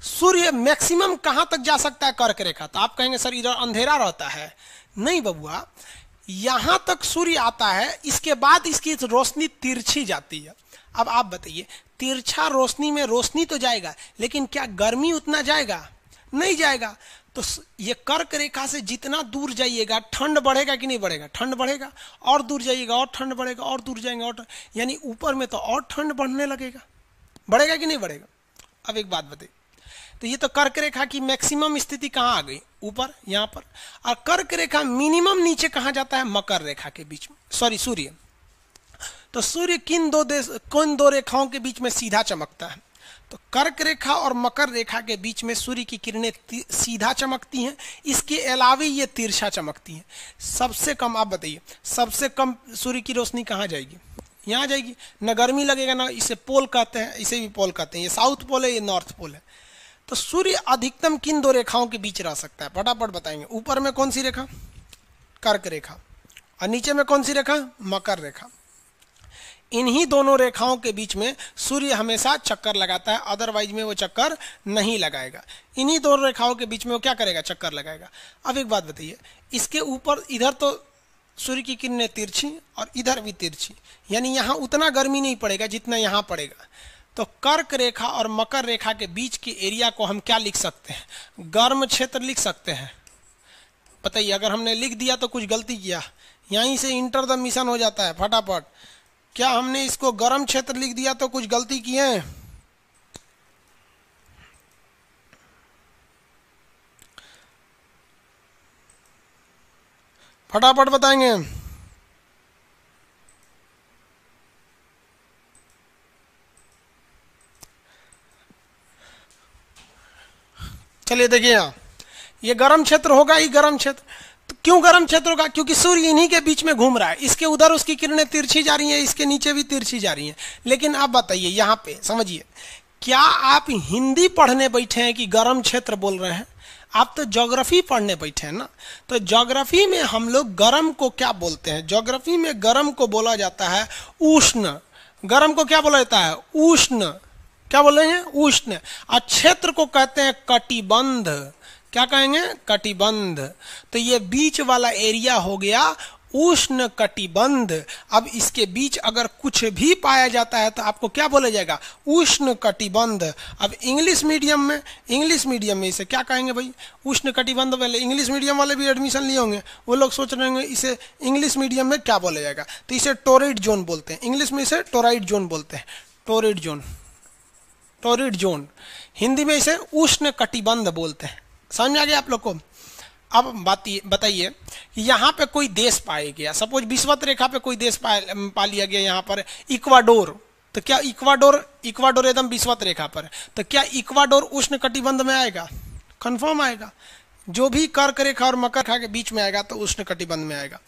सूर्य मैक्सिमम कहां तक जा सकता है कर्क रेखा तो आप कहेंगे सर इधर अंधेरा रहता है नहीं बबुआ यहां तक सूर्य आता है इसके बाद इसकी रोशनी तिरछी जाती है अब आप बताइए तिरछा रोशनी में रोशनी तो जाएगा लेकिन क्या गर्मी उतना जाएगा नहीं जाएगा तो ये कर्क रेखा से जितना दूर जाइएगा ठंड बढ़ेगा कि नहीं बढ़ेगा ठंड बढ़ेगा और दूर जाइएगा और ठंड बढ़ेगा और दूर जाएंगे और यानी ऊपर में तो और ठंड बढ़ने लगेगा बढ़ेगा कि नहीं बढ़ेगा अब एक बात बताइए तो ये तो कर्क रेखा की मैक्सिमम स्थिति कहाँ आ गई ऊपर यहाँ पर और कर्क रेखा मिनिमम नीचे कहाँ जाता है मकर रेखा के बीच में सॉरी सूर्य तो सूर्य किन दो देश किन दो रेखाओं के बीच में सीधा चमकता है तो कर्क रेखा और मकर रेखा के बीच में सूर्य की किरणें सीधा चमकती हैं इसके अलावे ये तिरछा चमकती हैं सबसे कम आप बताइए सबसे कम सूर्य की रोशनी कहाँ जाएगी यहाँ जाएगी न गर्मी लगेगा ना इसे पोल कहते हैं इसे भी पोल कहते हैं ये साउथ पोल है ये नॉर्थ पोल है तो सूर्य अधिकतम किन दो रेखाओं के बीच रह सकता है फटाफट बताएंगे ऊपर में कौन सी रेखा कर्क रेखा और नीचे में कौन सी रेखा मकर रेखा इन्हीं दोनों रेखाओं के बीच में सूर्य हमेशा चक्कर लगाता है अदरवाइज में वो चक्कर नहीं लगाएगा इन्हीं दोनों रेखाओं के बीच में वो क्या करेगा चक्कर लगाएगा अब एक बात बताइए इसके ऊपर इधर तो सूर्य की किरणें तिरछी और इधर भी तिरछी यानी यहाँ उतना गर्मी नहीं पड़ेगा जितना यहाँ पड़ेगा तो कर्क रेखा और मकर रेखा के बीच की एरिया को हम क्या लिख सकते हैं गर्म क्षेत्र लिख सकते हैं बताइए अगर हमने लिख दिया तो कुछ गलती किया यहीं से इंटर द मिशन हो जाता है फटाफट क्या हमने इसको गर्म क्षेत्र लिख दिया तो कुछ गलती किए हैं फटाफट बताएंगे चलिए देखिए यहां ये गर्म क्षेत्र होगा ही गर्म क्षेत्र क्यों गर्म क्षेत्रों का क्योंकि सूर्य इन्हीं के बीच में घूम रहा है इसके उधर उसकी किरणें तिरछी जा रही हैं इसके नीचे भी तिरछी जा रही हैं लेकिन आप बताइए यहाँ पे समझिए क्या आप हिंदी पढ़ने बैठे हैं कि गर्म क्षेत्र बोल रहे हैं आप तो ज्योग्राफी पढ़ने बैठे हैं ना तो ज्योग्राफी में हम लोग गर्म को क्या बोलते हैं ज्योग्राफी में गर्म को बोला जाता है उष्ण गर्म को क्या बोला जाता है उष्ण क्या बोलेंगे हैं उष्ण और क्षेत्र को कहते हैं कटिबंध क्या कहेंगे कटिबंध तो ये बीच वाला एरिया हो गया उष्ण कटिबंध अब इसके बीच अगर कुछ भी पाया जाता है तो आपको क्या बोला जाएगा उष्ण कटिबंध अब इंग्लिश मीडियम में इंग्लिश मीडियम में इसे क्या कहेंगे भाई उष्ण कटिबंध वाले इंग्लिश मीडियम वाले भी एडमिशन लिए होंगे वो लोग सोच रहे होंगे इसे इंग्लिश मीडियम में क्या बोला जाएगा तो इसे टोरेड जोन बोलते हैं इंग्लिश में इसे टोराइड जोन बोलते हैं torrid zone torrid zone Hindi में इसे उष्ण कटिबंध बोलते हैं समझ में आ गया आप लोग को अब बात बताइए यहाँ पे कोई देश पाया गया सपोज विश्वत रेखा पे कोई देश पा, लिया गया यहाँ पर इक्वाडोर तो क्या इक्वाडोर इक्वाडोर एकदम विश्वत रेखा पर तो क्या इक्वाडोर उष्ण कटिबंध में आएगा कन्फर्म आएगा जो भी कर्क रेखा और मकर रेखा के बीच में आएगा तो उष्ण कटिबंध में आएगा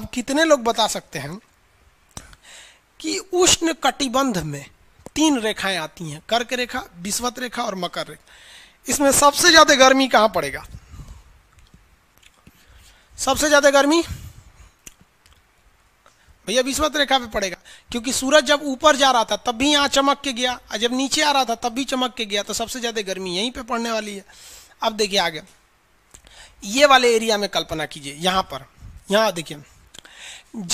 अब कितने लोग बता सकते हैं कि उष्ण कटिबंध में तीन रेखाएं आती हैं कर्क रेखा विश्वत रेखा और मकर रेखा इसमें सबसे ज़्यादा गर्मी कहां पड़ेगा सबसे ज़्यादा गर्मी भैया विषवत रेखा पे पड़ेगा क्योंकि सूरज जब ऊपर जा रहा था तब भी यहाँ चमक के गया और जब नीचे आ रहा था तब भी चमक के गया तो सबसे ज़्यादा गर्मी यहीं पे पड़ने वाली है अब देखिए आगे ये वाले एरिया में कल्पना कीजिए यहाँ पर यहाँ देखिए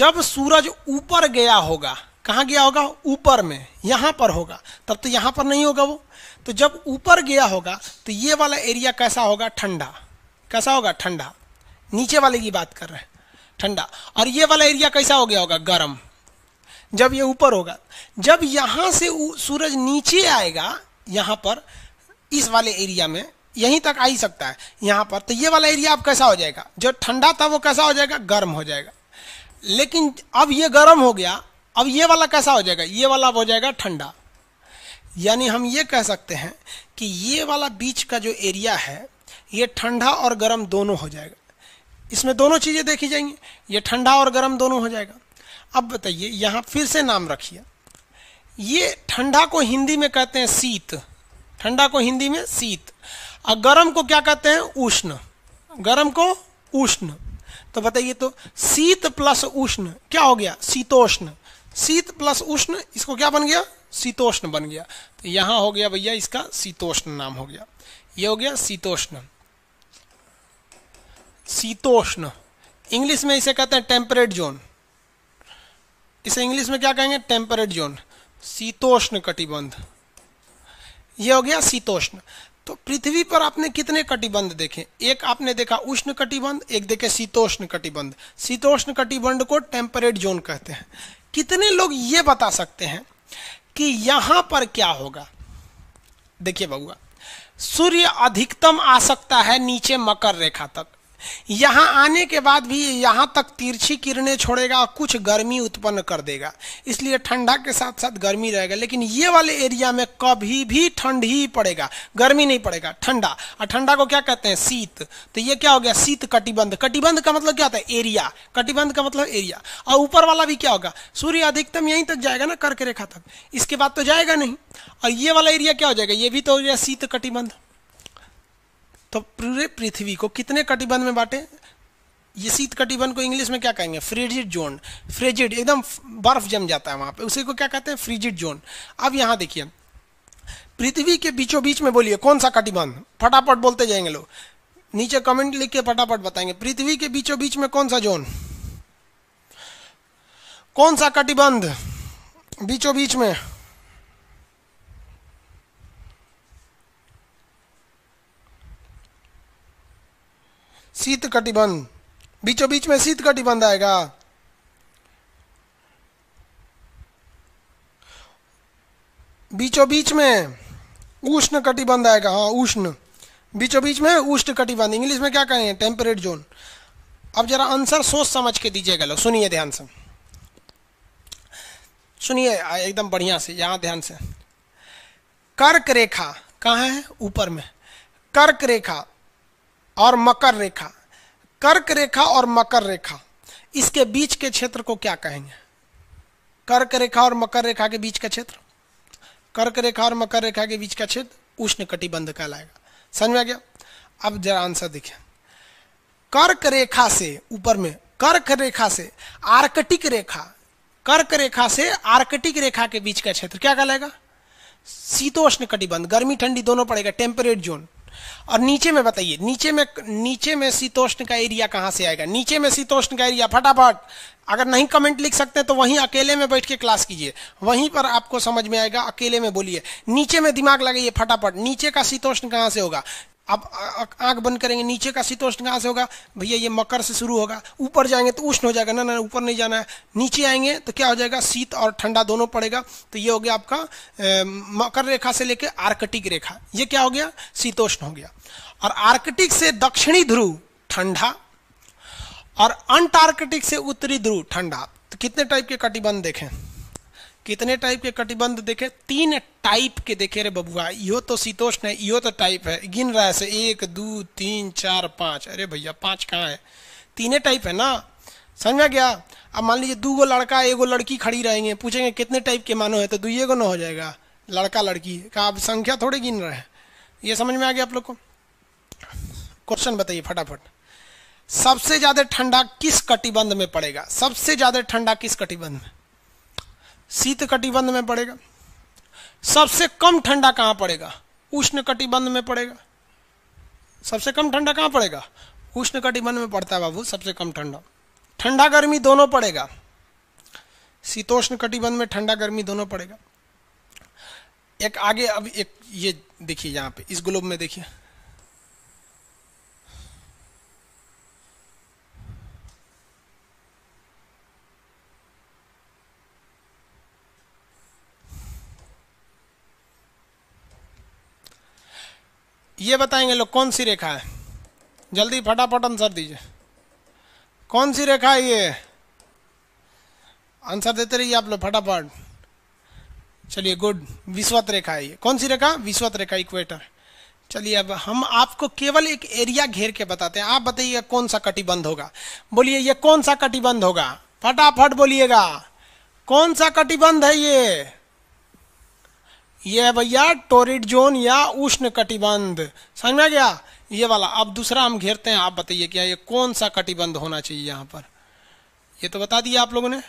जब सूरज ऊपर गया होगा कहाँ गया होगा ऊपर में यहाँ पर होगा तब तो यहाँ पर नहीं होगा वो तो जब ऊपर गया होगा तो ये वाला एरिया कैसा होगा ठंडा कैसा होगा ठंडा नीचे वाले की बात कर रहे हैं ठंडा और ये वाला एरिया कैसा हो गया होगा गर्म जब ये ऊपर होगा जब यहाँ से सूरज नीचे आएगा यहाँ पर इस वाले एरिया में यहीं तक आ ही सकता है यहाँ पर तो ये वाला एरिया अब कैसा हो जाएगा जो ठंडा था वो कैसा हो जाएगा गर्म हो जाएगा लेकिन अब ये गर्म हो गया अब ये वाला कैसा हो जाएगा ये वाला हो जाएगा ठंडा यानी हम ये कह सकते हैं कि ये वाला बीच का जो एरिया है ये ठंडा और गर्म दोनों हो जाएगा इसमें दोनों चीज़ें देखी जाएंगी ये ठंडा और गर्म दोनों हो जाएगा अब बताइए यहाँ फिर से नाम रखिए ये ठंडा को हिंदी में कहते हैं शीत ठंडा को हिंदी में शीत और गर्म को क्या कहते हैं उष्ण गर्म को उष्ण तो बताइए तो शीत प्लस उष्ण क्या हो गया शीतोष्ण शीत प्लस उष्ण इसको क्या बन गया शीतोष्ण बन गया तो यहाँ हो गया भैया इसका शीतोष्ण नाम हो गया ये हो गया शीतोष्ण शीतोष्ण इंग्लिश में इसे कहते हैं टेम्परेट जोन इसे इंग्लिश में क्या कहेंगे टेम्परेट जोन शीतोष्ण कटिबंध ये हो गया शीतोष्ण तो पृथ्वी पर आपने कितने कटिबंध देखे एक आपने देखा उष्ण कटिबंध एक देखे शीतोष्ण कटिबंध शीतोष्ण कटिबंध को टेम्परेट जोन कहते हैं कितने लोग ये बता सकते हैं कि यहां पर क्या होगा देखिए बबुआ सूर्य अधिकतम आ सकता है नीचे मकर रेखा तक यहां आने के बाद भी यहां तक तिरछी किरणें छोड़ेगा और कुछ गर्मी उत्पन्न कर देगा इसलिए ठंडा के साथ साथ गर्मी रहेगा लेकिन ये वाले एरिया में कभी भी ठंड ही पड़ेगा गर्मी नहीं पड़ेगा ठंडा और ठंडा को क्या कहते हैं शीत तो ये क्या हो गया शीत कटिबंध कटिबंध का मतलब क्या होता है एरिया कटिबंध का मतलब एरिया और ऊपर वाला भी क्या होगा सूर्य अधिकतम यहीं तक जाएगा ना कर्क रेखा तक इसके बाद तो जाएगा नहीं और ये वाला एरिया क्या हो जाएगा ये भी तो हो गया शीत कटिबंध तो पूरे पृथ्वी को कितने कटिबंध में बांटे ये शीत कटिबंध को इंग्लिश में क्या कहेंगे फ्रिजिड जोन फ्रिजिड एकदम बर्फ जम जाता है वहां पे उसी को क्या कहते हैं फ्रिजिड जोन अब यहां देखिए पृथ्वी के बीचों बीच में बोलिए कौन सा कटिबंध फटाफट बोलते जाएंगे लोग नीचे कमेंट लिख के फटाफट बताएंगे पृथ्वी के बीचों बीच में कौन सा जोन कौन सा कटिबंध बीचों बीच में शीत कटिबंध बीचों बीच में शीत कटिबंध आएगा बीचों बीच में उष्ण कटिबंध आएगा हाँ उष्ण बीचों बीच में उष्ण कटिबंध इंग्लिश में क्या कहेंगे टेम्परेट जोन अब जरा आंसर सोच समझ के दीजिएगा लोग सुनिए ध्यान से सुनिए एकदम बढ़िया से यहां ध्यान से कर्क रेखा कहा है ऊपर में कर्क रेखा और मकर रेखा कर्क रेखा और मकर रेखा इसके बीच के क्षेत्र को क्या कहेंगे कर्क रेखा और मकर रेखा के बीच का क्षेत्र कर्क रेखा और मकर रेखा के बीच का क्षेत्र उष्ण कटिबंध कहलाएगा समझ में आ गया अब जरा आंसर देखिए कर्क रेखा से ऊपर में कर्क रेखा से आर्कटिक रेखा कर्क रेखा से आर्कटिक रेखा के बीच का क्षेत्र क्या कहलाएगा शीतोष्ण कटिबंध गर्मी ठंडी दोनों पड़ेगा टेम्परेट जोन और नीचे में बताइए नीचे में नीचे में शीतोष्ण का एरिया कहाँ से आएगा नीचे में शीतोष्ण का एरिया फटाफट अगर नहीं कमेंट लिख सकते तो वहीं अकेले में बैठ के क्लास कीजिए वहीं पर आपको समझ में आएगा अकेले में बोलिए नीचे में दिमाग लगाइए फटाफट नीचे का शीतोष्ण कहाँ से होगा अब आग बंद करेंगे नीचे का शीतोष्ण कहाँ से होगा भैया ये मकर से शुरू होगा ऊपर जाएंगे तो उष्ण हो जाएगा ना ना ऊपर नहीं जाना है नीचे आएंगे तो क्या हो जाएगा शीत और ठंडा दोनों पड़ेगा तो ये हो गया आपका मकर रेखा से लेकर आर्कटिक रेखा ये क्या हो गया शीतोष्ण हो गया और आर्कटिक से दक्षिणी ध्रुव ठंडा और अंटार्कटिक से उत्तरी ध्रुव ठंडा तो कितने टाइप के कटिबंध देखें कितने टाइप के कटिबंध देखे तीन टाइप के देखे रे बबुआ यो तो शीतोष्ण है यो तो टाइप है गिन रहा है से एक दो तीन चार पांच अरे भैया पांच कहाँ है तीने टाइप है ना समझा गया अब मान लीजिए दो गो लड़का एगो लड़की खड़ी रहेंगे पूछेंगे कितने टाइप के मानो है तो दुए गो ना हो जाएगा लड़का लड़की का आप संख्या थोड़ी गिन रहे हैं ये समझ में आ गया आप लोग को क्वेश्चन बताइए फटाफट सबसे ज़्यादा ठंडा किस कटिबंध में पड़ेगा सबसे ज़्यादा ठंडा किस कटिबंध में शीत कटिबंध में पड़ेगा सबसे कम ठंडा कहाँ पड़ेगा उष्ण कटिबंध में पड़ेगा सबसे कम ठंडा कहाँ पड़ेगा उष्ण कटिबंध में पड़ता है बाबू सबसे कम ठंडा ठंडा गर्मी दोनों पड़ेगा शीतोष्ण कटिबंध में ठंडा गर्मी दोनों पड़ेगा एक आगे अब एक ये देखिए यहाँ पे इस ग्लोब में देखिए ये बताएंगे लोग कौन सी रेखा है जल्दी फटाफट आंसर दीजिए कौन सी रेखा है ये आंसर देते रहिए आप लोग फटाफट चलिए गुड विश्वत रेखा है ये कौन सी रेखा विश्वत रेखा इक्वेटर चलिए अब हम आपको केवल एक एरिया घेर के बताते हैं आप बताइए कौन सा कटिबंध होगा बोलिए ये कौन सा कटिबंध होगा फटाफट बोलिएगा कौन सा कटिबंध है ये ये है भैया टोरिड जोन या उष्ण कटिबंध समझ में आ गया ये वाला अब दूसरा हम घेरते हैं आप बताइए क्या ये कौन सा कटिबंध होना चाहिए यहां पर ये तो बता दिया आप लोगों ने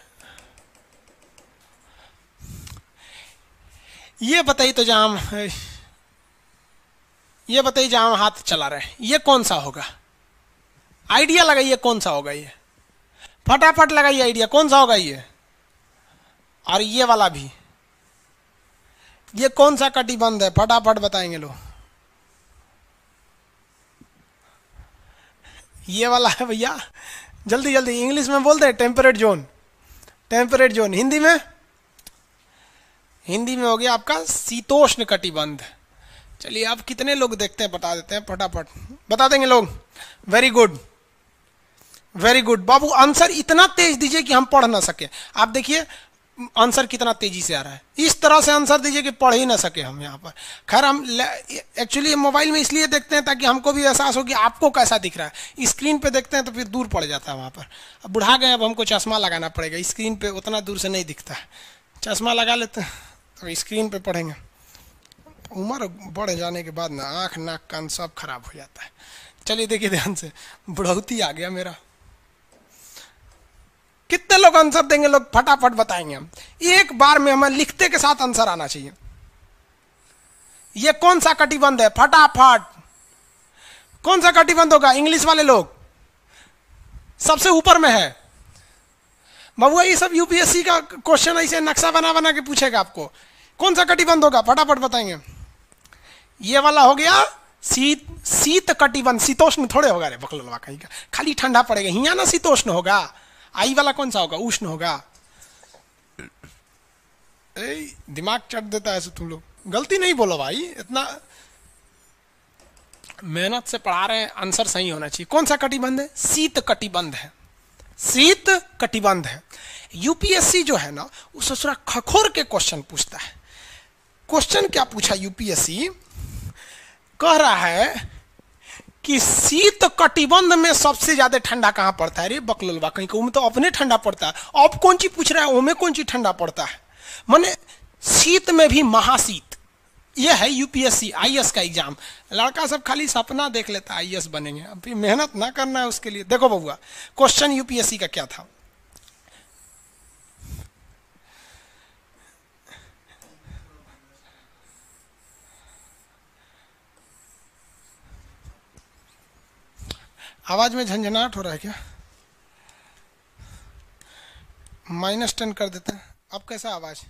ये बताइए तो जहां ये बताइए जहां हाथ चला रहे ये कौन सा होगा आइडिया लगाइए कौन सा होगा ये फटाफट लगाइए आइडिया कौन सा होगा ये और ये वाला भी ये कौन सा कटिबंध है फटाफट बताएंगे लोग ये वाला है भैया जल्दी जल्दी इंग्लिश में बोलते हैं temperate zone temperate zone Hindi में हिंदी में हो गया आपका शीतोष्ण कटिबंध चलिए आप कितने लोग देखते हैं बता देते हैं फटाफट बता देंगे लोग वेरी गुड वेरी गुड बाबू आंसर इतना तेज दीजिए कि हम पढ़ ना सके आप देखिए आंसर कितना तेजी से आ रहा है इस तरह से आंसर दीजिए कि पढ़ ही ना सके हम यहाँ पर खैर हम एक्चुअली मोबाइल में इसलिए देखते हैं ताकि हमको भी एहसास हो कि आपको कैसा दिख रहा है स्क्रीन पे देखते हैं तो फिर दूर पड़ जाता है वहाँ पर अब बुढ़ा गए अब हमको चश्मा लगाना पड़ेगा स्क्रीन पर उतना दूर से नहीं दिखता चश्मा लगा लेते हैं तो स्क्रीन पर पढ़ेंगे उम्र बढ़ जाने के बाद ना आँख नाक कान सब खराब हो जाता है चलिए देखिए ध्यान से बुढ़ौती आ गया मेरा कितने लोग आंसर देंगे लोग फटाफट बताएंगे हम एक बार में हमें लिखते के साथ आंसर आना चाहिए ये कौन सा कटिबंध है फटाफट कौन सा कटिबंध होगा इंग्लिश वाले लोग सबसे ऊपर में है महुआ ये सब यूपीएससी का क्वेश्चन ऐसे नक्शा बना बना के पूछेगा आपको कौन सा कटिबंध होगा फटाफट बताएंगे ये वाला हो गया शीत शीत कटिबंध शीतोष्ण थोड़े होगा रे बकलवा कहीं का खाली ठंडा पड़ेगा हिया ना शीतोष्ण होगा आई वाला कौन सा होगा उष्ण होगा ए दिमाग चट देता है तुम लोग गलती नहीं बोलो भाई इतना मेहनत से पढ़ा रहे हैं आंसर सही होना चाहिए कौन सा कटिबंध है शीत कटिबंध है शीत कटिबंध है यूपीएससी जो है ना उसे थोड़ा खखोर के क्वेश्चन पूछता है क्वेश्चन क्या पूछा यूपीएससी कह रहा है कि शीत कटिबंध में सबसे ज्यादा ठंडा कहाँ पड़ता है अरे बकलोलवा कहीं कहूँ तो अपने ठंडा पड़ता है अब कौन चीज पूछ रहा है ओमे कौन चीज ठंडा पड़ता है मैंने शीत में भी महाशीत यह है यूपीएससी आई का एग्जाम लड़का सब खाली सपना देख लेता है आई बनेंगे अभी मेहनत ना करना है उसके लिए देखो बबुआ क्वेश्चन यूपीएससी का क्या था आवाज में झंझनाहट हो रहा है क्या माइनस टेन कर देते हैं अब कैसा आवाज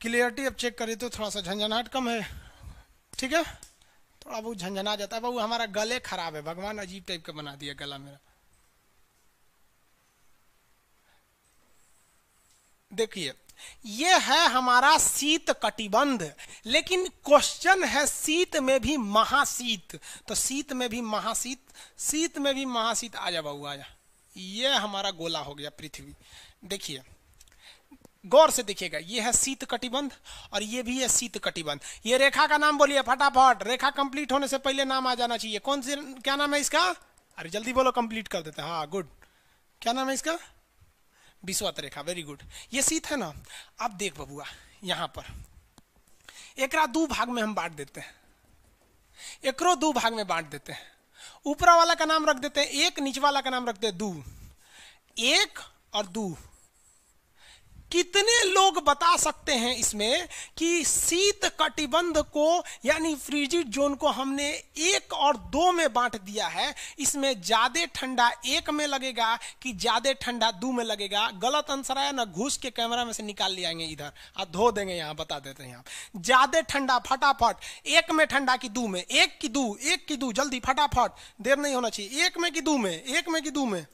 क्लियरिटी अब चेक करिए तो थोड़ा सा झंझनाहट कम है ठीक है थोड़ा बहुत झंझना जाता है बाबू हमारा गले खराब है भगवान अजीब टाइप का बना दिया गला मेरा देखिए ये है हमारा शीत कटिबंध लेकिन क्वेश्चन है शीत में भी महाशीत तो शीत में भी महाशीत शीत में भी महाशीत आ जा बहु आ जा ये हमारा गोला हो गया पृथ्वी देखिए गौर से देखिएगा ये है शीत कटिबंध और ये भी है शीत कटिबंध ये रेखा का नाम बोलिए फटाफट रेखा कंप्लीट होने से पहले नाम आ जाना चाहिए कौन से क्या नाम है इसका अरे जल्दी बोलो कंप्लीट कर देते हैं हाँ गुड क्या नाम है इसका विश्वत रेखा वेरी गुड ये सीत है ना आप देख बबुआ यहां पर एक दो भाग में हम बांट देते हैं एकरो दो भाग में बांट देते हैं ऊपरा वाला का नाम रख देते हैं एक नीच वाला का नाम रख देते दू एक और दू कितने लोग बता सकते हैं इसमें कि शीत कटिबंध को यानी फ्रिजिड जोन को हमने एक और दो में बांट दिया है इसमें ज्यादा ठंडा एक में लगेगा कि ज्यादा ठंडा दो में लगेगा गलत आंसर आया ना घुस के कैमरा में से निकाल ले आएंगे इधर और धो देंगे यहां बता देते हैं आप ज्यादा ठंडा फटाफट एक में ठंडा की दो में एक की दो एक की दो जल्दी फटाफट देर नहीं होना चाहिए एक में की दो में एक में की दो में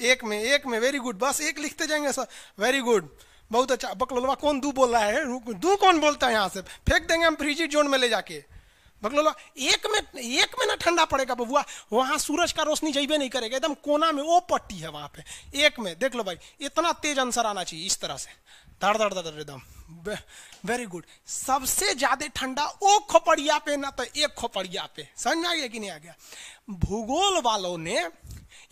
एक में एक में वेरी गुड बस एक लिखते जाएंगे सर वेरी गुड बहुत अच्छा बकलोलवा कौन दू बोल रहा है दू कौन बोलता है यहाँ से फेंक देंगे हम फ्रिजी जोन में ले जाके बकलोलवा एक में एक में ना ठंडा पड़ेगा बबुआ वहाँ सूरज का रोशनी जैबे नहीं करेगा एकदम कोना में वो पट्टी है वहाँ पे एक में देख लो भाई इतना तेज आंसर आना चाहिए इस तरह से धड़ धड़ धड़ एकदम वेरी गुड सबसे ज्यादा ठंडा ओ खोपड़िया पे ना तो एक खोपड़िया पे समझ में आ गया कि नहीं आ गया भूगोल वालों ने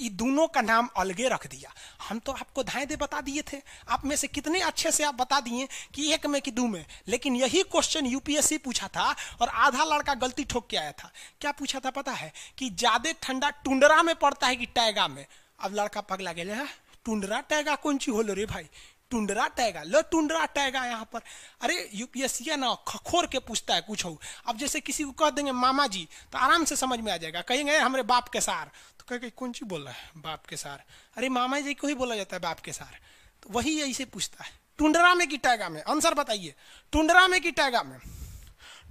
ये दोनों का नाम अलगे रख दिया हम तो आपको धाए दे बता दिए थे आप में से कितने अच्छे से आप बता दिए कि एक में कि दो में लेकिन यही क्वेश्चन यूपीएससी पूछा था और आधा लड़का गलती ठोक के आया था क्या पूछा था पता है कि ज्यादा ठंडा टुंडरा में पड़ता है कि टैगा में अब लड़का पगला गया हाँ, टुंडरा टैगा कौन ची होलो रे भाई टुंडरा टैगा लो टुंडरा टैगा यहाँ पर अरे यूपीएससी है ना खखोर के पूछता है कुछ हो अब जैसे किसी को कह देंगे मामा जी तो आराम से समझ में आ जाएगा कहेंगे हमारे बाप के सार तो कह कौन चीज बोल रहा है बाप के सार अरे मामा जी को ही बोला जाता है बाप के सार तो वही ऐसे पूछता है टुंडरा में कि टैगा में आंसर बताइए टुंडरा में कि टैगा में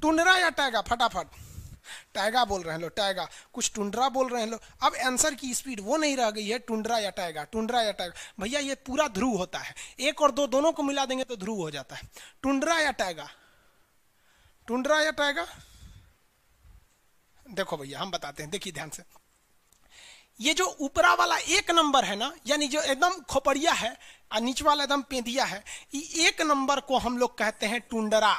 टुंडरा या टैगा फटाफट फटा। टाइगा बोल रहे हैं लोग टाइगा कुछ टुंड्रा बोल रहे हैं लोग अब आंसर की स्पीड वो नहीं रह गई है टुंड्रा या टाइगा टुंड्रा या टाइगा भैया ये पूरा ध्रुव होता है एक और दो दोनों को मिला देंगे तो ध्रुव हो जाता है टुंड्रा या टाइगा टुंड्रा या टाइगा देखो भैया हम बताते हैं देखिए ध्यान से ये जो ऊपरा वाला एक नंबर है ना यानी जो एकदम खोपड़िया है नीचे वाला एकदम पेंदिया है ये एक नंबर को हम लोग कहते हैं टुंडरा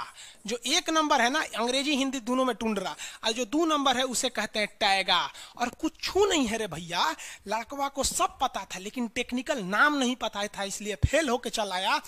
जो एक नंबर है ना अंग्रेजी हिंदी दोनों में टुंडरा और जो दो नंबर है उसे कहते हैं टैगा और कुछ नहीं है रे भैया लड़कवा को सब पता था लेकिन टेक्निकल नाम नहीं पता था इसलिए फेल होके चलाया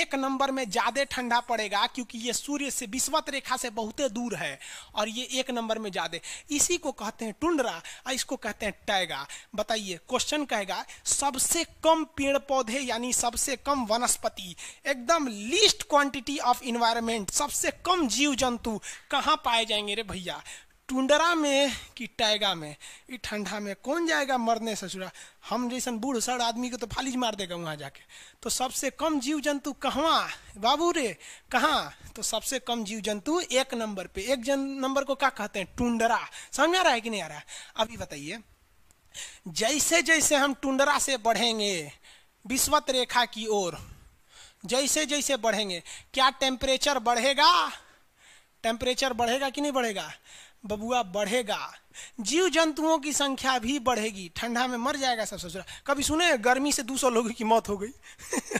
एक नंबर में ज्यादा ठंडा पड़ेगा क्योंकि ये सूर्य से विश्वत रेखा से बहुत दूर है और ये एक नंबर में ज्यादा इसी को कहते हैं टुंडरा और इसको कहते हैं टैगा बताइए क्वेश्चन कहेगा सबसे कम पेड़ पौधे यानी सबसे कम वनस्पति एकदम लीस्ट क्वांटिटी ऑफ इन्वायरमेंट सबसे कम जीव जंतु कहाँ पाए जाएंगे रे भैया टुंडरा में कि टाइगा में ये ठंडा में कौन जाएगा मरने से ससुरा हम जैसे बूढ़ सड़ आदमी को तो फालिज मार देगा वहाँ जाके तो सबसे कम जीव जंतु कहाँ बाबू रे कहाँ तो सबसे कम जीव जंतु एक नंबर पे एक जन नंबर को क्या कहते हैं टुंडरा समझ आ रहा है कि नहीं आ रहा है अभी बताइए जैसे जैसे हम टुंडरा से बढ़ेंगे विश्वत रेखा की ओर जैसे जैसे बढ़ेंगे क्या टेम्परेचर बढ़ेगा टेम्परेचर बढ़ेगा कि नहीं बढ़ेगा बबुआ बढ़ेगा जीव जंतुओं की संख्या भी बढ़ेगी ठंडा में मर जाएगा सब सोच रहा कभी सुने गर्मी से 200 लोगों की मौत हो गई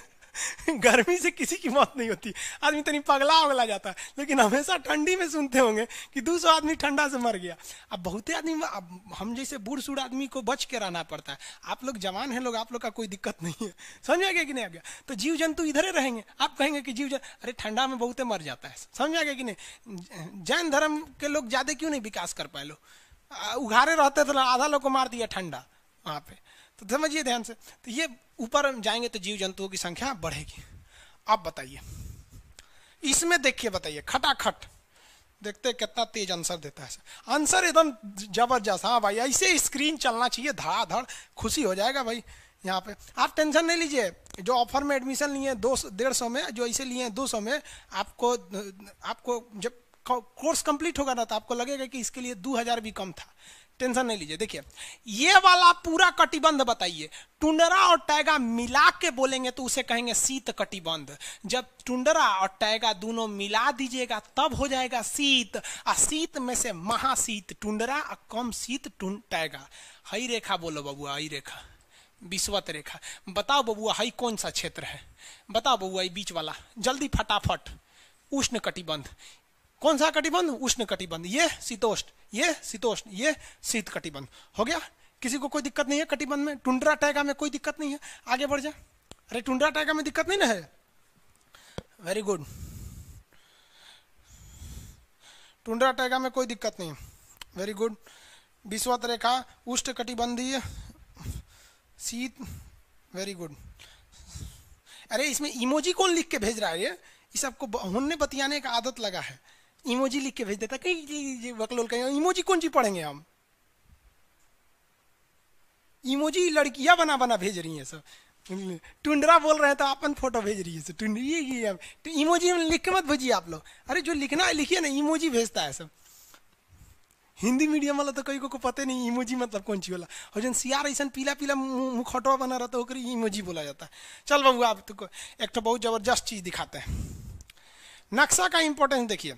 गर्मी से किसी की मौत नहीं होती आदमी तो नहीं पगला उगला जाता है लेकिन हमेशा ठंडी में सुनते होंगे कि दो सौ आदमी ठंडा से मर गया अब बहुत आदमी अब हम जैसे बूढ़ सूढ़ आदमी को बच के रहना पड़ता है आप लोग जवान हैं लोग आप लोग का कोई दिक्कत नहीं है समझ आ गया कि नहीं आ गया तो जीव जंतु इधर ही रहेंगे आप कहेंगे कि जीव अरे ठंडा में बहुत मर जाता है समझ आ गया कि नहीं जैन धर्म के लोग ज़्यादा क्यों नहीं विकास कर पाए लोग उघारे रहते थे आधा लोग को मार दिया ठंडा वहाँ पे तो समझिए ध्यान से तो ये ऊपर हम जाएंगे तो जीव जंतुओं की संख्या बढ़ेगी आप बताइए इसमें देखिए बताइए खटाखट देखते कितना तेज आंसर देता है आंसर एकदम जबरदस्त हाँ भाई ऐसे स्क्रीन चलना चाहिए धड़ाधड़ खुशी हो जाएगा भाई यहाँ पे आप टेंशन नहीं लीजिए जो ऑफर में एडमिशन लिए दो डेढ़ सौ में जो ऐसे लिए हैं दो सौ में आपको आपको जब कोर्स कंप्लीट होगा ना तो आपको लगेगा कि इसके लिए दो हज़ार भी कम था टेंशन नहीं लीजिए देखिए ये वाला पूरा कटिबंध बताइए टुंडरा और टैगा मिला के बोलेंगे तो उसे कहेंगे शीत कटिबंध जब टुंडरा और टैगा दोनों मिला दीजिएगा तब हो जाएगा शीत और शीत में से महाशीत टुंडरा और कम शीत टैगा हई रेखा बोलो बबुआ हई रेखा विश्वत रेखा बताओ बबुआ हई कौन सा क्षेत्र है बताओ बबुआ ये बीच वाला जल्दी फटाफट उष्ण कटिबंध कौन सा कटिबंध उष्ण कटिबंध ये शीतोष्ण ये शीतोष्ण ये शीत कटिबंध हो गया किसी को कोई दिक्कत नहीं है कटिबंध में टुंड्रा टाइगा में कोई दिक्कत नहीं है आगे बढ़ जाए अरे टुंड्रा टाइगा में दिक्कत नहीं ना है वेरी गुड टुंड्रा टाइगा में कोई दिक्कत नहीं वेरी गुड विश्वत रेखा उष्ट कटिबंधीय शीत वेरी गुड अरे इसमें इमोजी कौन लिख के भेज रहा है ये इस सबको हमने बतियाने का आदत लगा है इमोजी लिख के भेज देता कहीं वकलोल कहीं इमोजी कौन जी पढ़ेंगे हम इमोजी लड़कियां बना बना भेज रही हैं सब टुंडरा बोल रहे हैं तो अपन फोटो भेज रही है टुंडरी तो इमोजी लिख के मत भेजिए आप लोग अरे जो लिखना है लिखिए ना इमोजी भेजता है सब हिंदी मीडियम वाला तो कई को, को पता नहीं इमोजी मतलब कौन चीज वाला और जन सियार ऐसा पीला पीला मुखौटवा बना रहता होकर तो इमोजी बोला जाता है चल बबुआ आप तो एक तो बहुत जबरदस्त चीज दिखाते हैं नक्शा का इंपॉर्टेंस देखिए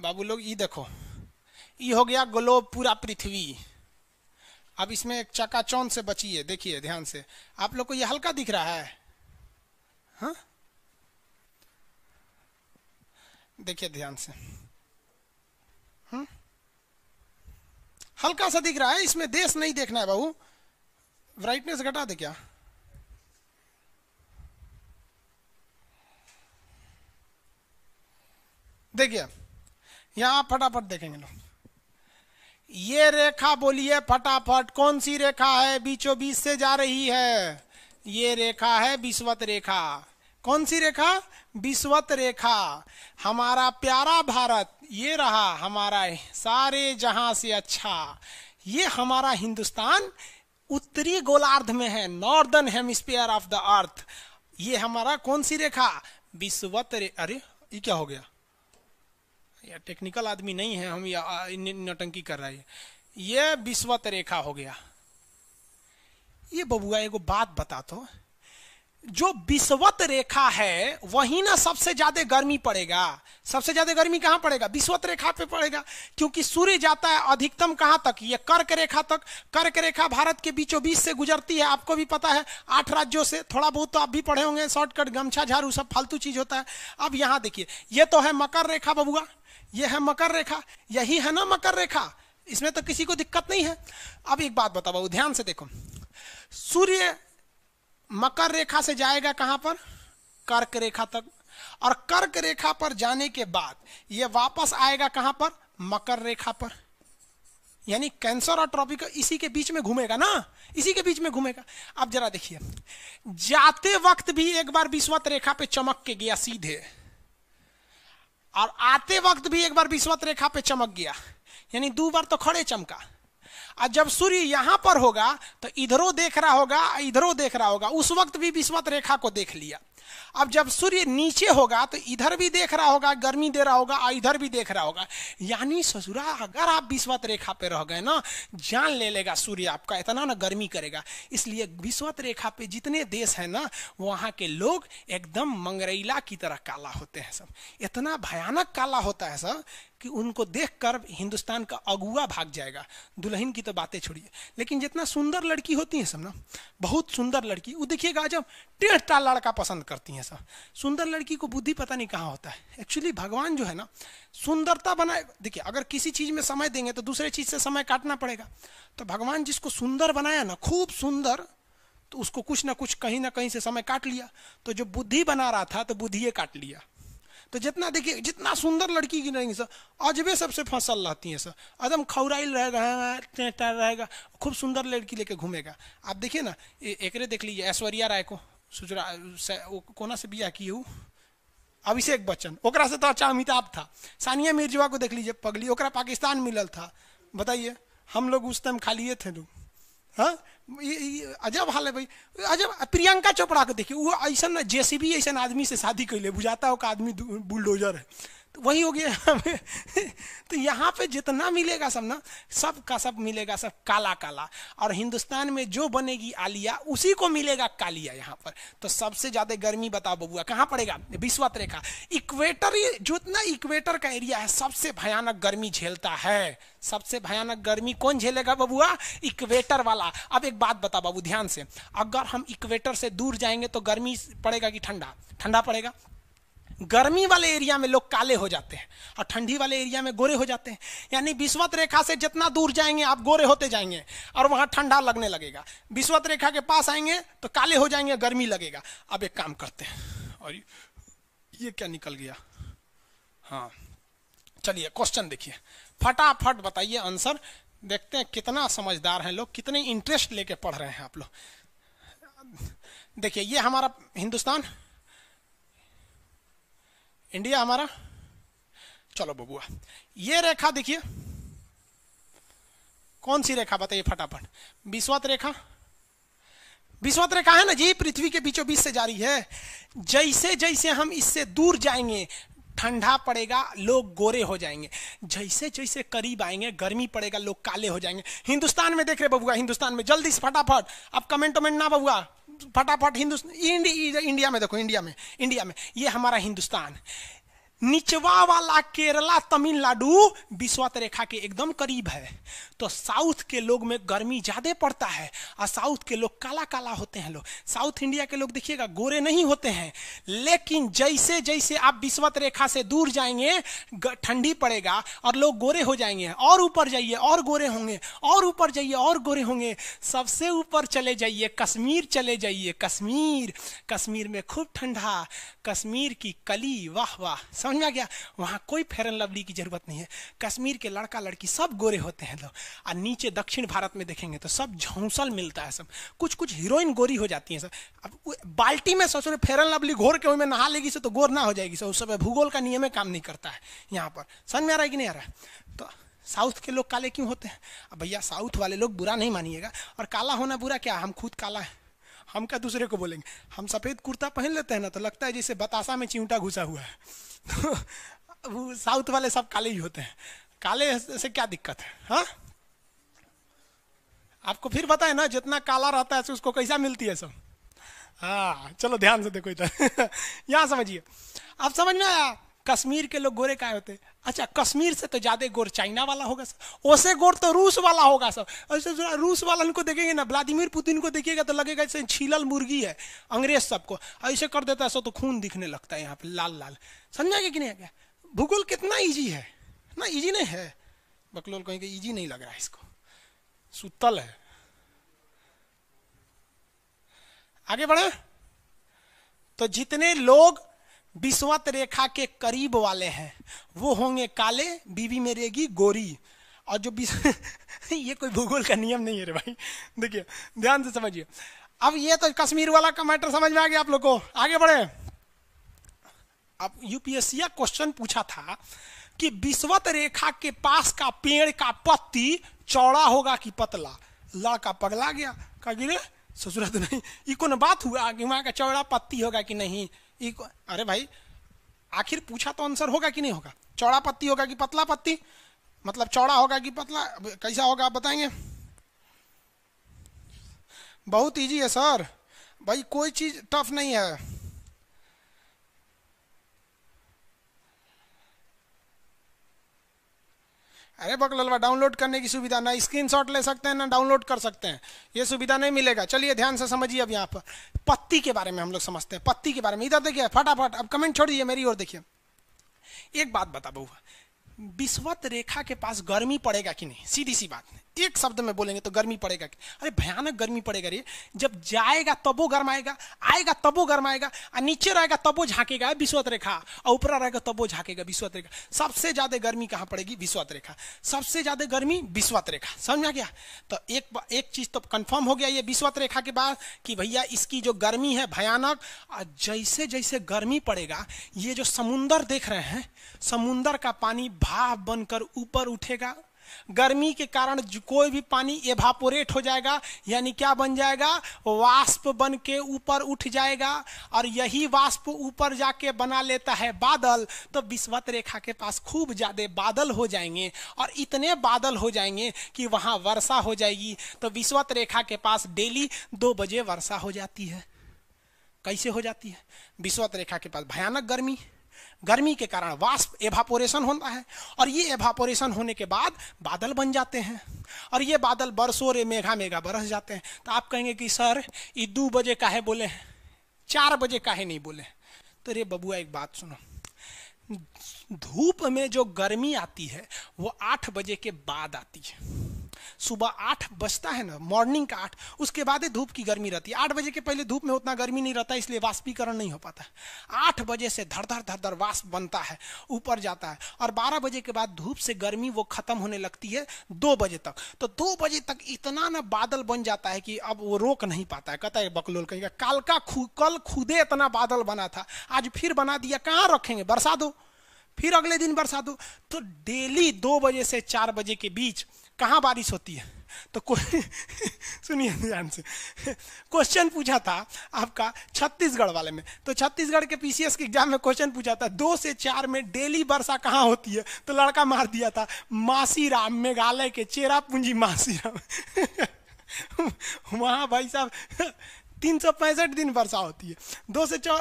बाबू लोग ये देखो ये हो गया ग्लोब पूरा पृथ्वी अब इसमें एक चकाचौन से बची है देखिए ध्यान से आप लोग को ये हल्का दिख रहा है हाँ? देखिए ध्यान से हम्म हल्का सा दिख रहा है इसमें देश नहीं देखना है बाबू ब्राइटनेस घटा दे क्या देखिए यहां फटाफट देखेंगे लोग ये रेखा बोलिए फटाफट कौन सी रेखा है बीचो बीच से जा रही है ये रेखा है विश्वत रेखा कौन सी रेखा विश्वत रेखा हमारा प्यारा भारत ये रहा हमारा सारे जहां से अच्छा ये हमारा हिंदुस्तान उत्तरी गोलार्ध में है northern hemisphere of the earth ये हमारा कौन सी रेखा विश्वत रे अरे ये क्या हो गया या टेक्निकल आदमी नहीं है हम या नटंकी कर रहे हैं ये विश्वत रेखा हो गया ये बबुआ एगो बात बता तो जो विश्वत रेखा है वही ना सबसे ज्यादा गर्मी पड़ेगा सबसे ज्यादा गर्मी कहां पड़ेगा विश्वत रेखा पे पड़ेगा क्योंकि सूर्य जाता है अधिकतम कहां तक ये कर्क रेखा तक कर्क रेखा भारत के बीचों बीच से गुजरती है आपको भी पता है आठ राज्यों से थोड़ा बहुत तो आप भी पढ़े होंगे शॉर्टकट गमछा झाड़ू सब फालतू चीज होता है अब यहां देखिए ये तो है मकर रेखा बबुआ यह है मकर रेखा यही है ना मकर रेखा इसमें तो किसी को दिक्कत नहीं है अब एक बात बताओ ध्यान से देखो सूर्य मकर रेखा से जाएगा कहां पर कर्क रेखा तक और कर्क रेखा पर जाने के बाद यह वापस आएगा कहां पर मकर रेखा पर यानी कैंसर और ट्रॉपिकल इसी के बीच में घूमेगा ना इसी के बीच में घूमेगा अब जरा देखिए जाते वक्त भी एक बार विश्वत रेखा पे चमक के गया सीधे और आते वक्त भी एक बार विश्वत रेखा पे चमक गया यानी दो बार तो खड़े चमका और जब सूर्य यहां पर होगा तो इधरों देख रहा होगा इधरों देख रहा होगा उस वक्त भी विश्वत रेखा को देख लिया अब जब सूर्य नीचे होगा तो इधर भी देख रहा होगा गर्मी दे रहा होगा और इधर भी देख रहा होगा यानी ससुरा अगर आप विश्वत रेखा पे रह गए ना जान ले लेगा सूर्य आपका इतना ना गर्मी करेगा इसलिए विश्वत रेखा पे जितने देश हैं ना वहाँ के लोग एकदम मंगरेला की तरह काला होते हैं सब इतना भयानक काला होता है सब कि उनको देखकर हिंदुस्तान का अगुआ भाग जाएगा दुल्हन की तो बातें छोड़िए लेकिन जितना सुंदर लड़की होती है सब ना बहुत सुंदर लड़की वो देखिएगा जब टाल लड़का पसंद करती हैं सब सुंदर लड़की को बुद्धि पता नहीं कहाँ होता है एक्चुअली भगवान जो है ना सुंदरता बनाए देखिए अगर किसी चीज़ में समय देंगे तो दूसरे चीज़ से समय काटना पड़ेगा तो भगवान जिसको सुंदर बनाया ना खूब सुंदर तो उसको कुछ ना कुछ कहीं ना कहीं से समय काट लिया तो जो बुद्धि बना रहा था तो बुद्धि काट लिया तो जितना देखिए जितना सुंदर लड़की गिनाएंगे सर अजबे सबसे फंसल रहती हैं सर एकदम खौराइल रह रहेगा रहेगा खूब सुंदर लड़की लेके घूमेगा आप देखिए ना एक देख लीजिए ऐश्वर्या राय को सुजरा कोना से बिया की अभिषेक बच्चन ओकरा से तो अच्छा अमिताभ था सानिया मिर्जवा को देख लीजिए पगली ओकरा पाकिस्तान मिलल था बताइए हम लोग उस टाइम खालिए थे लोग तो? हाँ? अजब हाल है भाई अजब प्रियंका चोपड़ा को देखिए वो ऐसा जेसीबी ऐसा आदमी से शादी ले बुझाता हो का आदमी बुलडोजर है तो वही हो गया तो यहाँ पे जितना मिलेगा सब ना सब का सब मिलेगा सब काला काला और हिंदुस्तान में जो बनेगी आलिया उसी को मिलेगा कालिया यहाँ पर तो सबसे ज्यादा गर्मी बताओ बबुआ कहाँ पड़ेगा विश्वत रेखा इक्वेटर जितना इक्वेटर का एरिया है सबसे भयानक गर्मी झेलता है सबसे भयानक गर्मी कौन झेलेगा बबुआ इक्वेटर वाला अब एक बात बता बाबू ध्यान से अगर हम इक्वेटर से दूर जाएंगे तो गर्मी पड़ेगा कि ठंडा ठंडा पड़ेगा गर्मी वाले एरिया में लोग काले हो जाते हैं और ठंडी वाले एरिया में गोरे हो जाते हैं यानी विश्वत रेखा से जितना दूर जाएंगे आप गोरे होते जाएंगे और वहां ठंडा लगने लगेगा विश्वत रेखा के पास आएंगे तो काले हो जाएंगे गर्मी लगेगा अब एक काम करते हैं और ये क्या निकल गया हाँ चलिए क्वेश्चन देखिए फटाफट बताइए आंसर देखते हैं कितना समझदार हैं लोग कितने इंटरेस्ट लेके पढ़ रहे हैं आप लोग देखिए ये हमारा हिंदुस्तान इंडिया हमारा चलो बबुआ ये रेखा देखिए कौन सी रेखा बताइए फटाफट विश्वत रेखा विश्वत रेखा है ना जी पृथ्वी के बीचों बीच से जारी है जैसे जैसे हम इससे दूर जाएंगे ठंडा पड़ेगा लोग गोरे हो जाएंगे जैसे जैसे करीब आएंगे गर्मी पड़ेगा लोग काले हो जाएंगे हिंदुस्तान में देख रहे बबुआ हिंदुस्तान में जल्दी से फटाफट अब कमेंट वमेंट ना बबुआ फटाफट हिंदुस्तान इंडिया में देखो इंडिया में इंडिया में ये हमारा हिंदुस्तान निचवा वाला केरला तमिलनाडु विश्वत रेखा के एकदम करीब है तो साउथ के लोग में गर्मी ज़्यादा पड़ता है और साउथ के लोग काला काला होते हैं लोग साउथ इंडिया के लोग देखिएगा गोरे नहीं होते हैं लेकिन जैसे जैसे आप विश्वत रेखा से दूर जाएंगे ठंडी पड़ेगा और लोग गोरे हो जाएंगे और ऊपर जाइए और गोरे होंगे और ऊपर जाइए और गोरे होंगे सबसे ऊपर चले जाइए कश्मीर चले जाइए कश्मीर कश्मीर में खूब ठंडा कश्मीर की कली वाह वाह समझ में आ गया वहाँ कोई फेयर एंड लवली की जरूरत नहीं है कश्मीर के लड़का लड़की सब गोरे होते हैं लोग और नीचे दक्षिण भारत में देखेंगे तो सब झोंसल मिलता है सब कुछ कुछ हीरोइन गोरी हो जाती है सर अब बाल्टी में ससुर तो फेयर एंड लवली घोर के उसमें नहा लेगी से तो गोर ना हो जाएगी सर उस समय भूगोल का नियम काम नहीं करता है यहाँ पर समझ में आ रहा है कि नहीं आ रहा है तो साउथ के लोग काले क्यों होते हैं अब भैया साउथ वाले लोग बुरा नहीं मानिएगा और काला होना बुरा क्या हम खुद काला है हम क्या दूसरे को बोलेंगे हम सफ़ेद कुर्ता पहन लेते हैं ना तो लगता है जैसे बतासा में चिमटा घुसा हुआ है तो साउथ वाले सब काले ही होते हैं काले से क्या दिक्कत है हा? आपको फिर बताए ना जितना काला रहता है उसको कैसा मिलती है सब हाँ चलो ध्यान से देखो इधर यहां समझिए आप समझ में आया कश्मीर के लोग गोरे काय होते अच्छा कश्मीर से तो ज्यादा गोर चाइना वाला होगा सर ओसे गोर तो रूस वाला होगा सर ऐसे रूस वाला को देखेंगे ना व्लादिमिर पुतिन को देखिएगा तो लगेगा ऐसे छीलल मुर्गी है अंग्रेज सबको ऐसे कर देता है सो तो खून दिखने लगता है यहाँ पे लाल लाल समझा कि नहीं भूगोल कितना ईजी है ना ईजी नहीं है बकलोल कहेंगे ईजी नहीं लग रहा है इसको सुतल है आगे बढ़े तो जितने लोग विषवत रेखा के करीब वाले हैं वो होंगे काले बीवी में रेगी गोरी और जो बीस ये कोई भूगोल का नियम नहीं है रे भाई देखिए ध्यान से समझिए अब ये तो कश्मीर वाला का मैटर समझ में आ गया आप लोग को आगे बढ़े अब यूपीएससी का क्वेश्चन पूछा था कि विषवत रेखा के पास का पेड़ का पत्ती चौड़ा होगा कि पतला लड़का पगला गया कहा गिरे ससुरत तो नहीं ये कौन बात हुआ कि वहां का चौड़ा पत्ती होगा कि नहीं अरे भाई आखिर पूछा तो आंसर होगा कि नहीं होगा चौड़ा पत्ती होगा कि पतला पत्ती मतलब चौड़ा होगा कि पतला कैसा होगा आप बताएंगे बहुत इजी है सर भाई कोई चीज़ टफ नहीं है अरे ललवा डाउनलोड करने की सुविधा ना शॉट ले सकते हैं ना डाउनलोड कर सकते हैं ये सुविधा नहीं मिलेगा चलिए ध्यान से समझिए अब यहाँ पर पत्ती के बारे में हम लोग समझते हैं पत्ती के बारे में इधर देखिए फटाफट अब कमेंट छोड़ दीजिए मेरी ओर देखिए एक बात बता बहुआ विश्वत रेखा के पास गर्मी पड़ेगा कि नहीं सीधी सी बात है एक शब्द में बोलेंगे तो गर्मी पड़ेगा कि अरे भयानक गर्मी पड़ेगा रे जब जाएगा तबो गर्म आएगा आएगा तबो गर्म आएगा और नीचे रहेगा तबो झाकेगा विश्वत रेखा और ऊपर रहेगा तबो झाकेगा विश्वत रेखा सबसे ज्यादा गर्मी कहाँ पड़ेगी विश्वत रेखा सबसे ज्यादा गर्मी विश्वत रेखा समझा गया तो एक एक चीज तो कन्फर्म हो गया ये विश्वत रेखा के बाद कि भैया इसकी जो गर्मी है भयानक और जैसे जैसे गर्मी पड़ेगा ये जो समुन्दर देख रहे हैं समुंदर का पानी भाप बनकर ऊपर उठेगा गर्मी के कारण कोई भी पानी एभापोरेट हो जाएगा यानी क्या बन जाएगा वाष्प बन के ऊपर उठ जाएगा और यही वाष्प ऊपर जाके बना लेता है बादल तो विश्वत रेखा के पास खूब ज्यादा बादल हो जाएंगे और इतने बादल हो जाएंगे कि वहां वर्षा हो जाएगी तो विश्वत रेखा के पास डेली दो बजे वर्षा हो जाती है कैसे हो जाती है विश्वत रेखा के पास भयानक गर्मी है गर्मी के कारण वाष्प एवापोरेशन होता है और ये एवापोरेशन होने के बाद बादल बन जाते हैं और ये बादल बरसों रे मेघा मेघा बरस जाते हैं तो आप कहेंगे कि सर ये दो बजे काहे बोले हैं चार बजे काहे नहीं बोले तो रे बबुआ एक बात सुनो धूप में जो गर्मी आती है वो आठ बजे के बाद आती है सुबह आठ बजता है ना मॉर्निंग का आठ उसके बाद ही धूप की गर्मी रहती है आठ बजे के पहले धूप में उतना गर्मी नहीं रहता इसलिए वाष्पीकरण नहीं हो पाता आठ बजे से धर धर धर धर वाष्प बनता है ऊपर जाता है और बारह बजे के बाद धूप से गर्मी वो खत्म होने लगती है दो बजे तक तो दो बजे तक इतना ना बादल बन जाता है कि अब वो रोक नहीं पाता है कहता है बकलोल कहीं काल का खू कल खुदे इतना बादल बना था आज फिर बना दिया कहाँ रखेंगे बरसा दो फिर अगले दिन बरसा दो तो डेली दो बजे से चार बजे के बीच कहाँ बारिश होती है तो सुनिए ध्यान से क्वेश्चन पूछा था आपका छत्तीसगढ़ वाले में तो छत्तीसगढ़ के पीसीएस के एग्जाम में क्वेश्चन पूछा था दो से चार में डेली वर्षा कहाँ होती है तो लड़का मार दिया था मासीराम मेघालय के चेरापूंजी मासीराम वहाँ भाई साहब तीन सौ पैंसठ दिन वर्षा होती है दो से चौ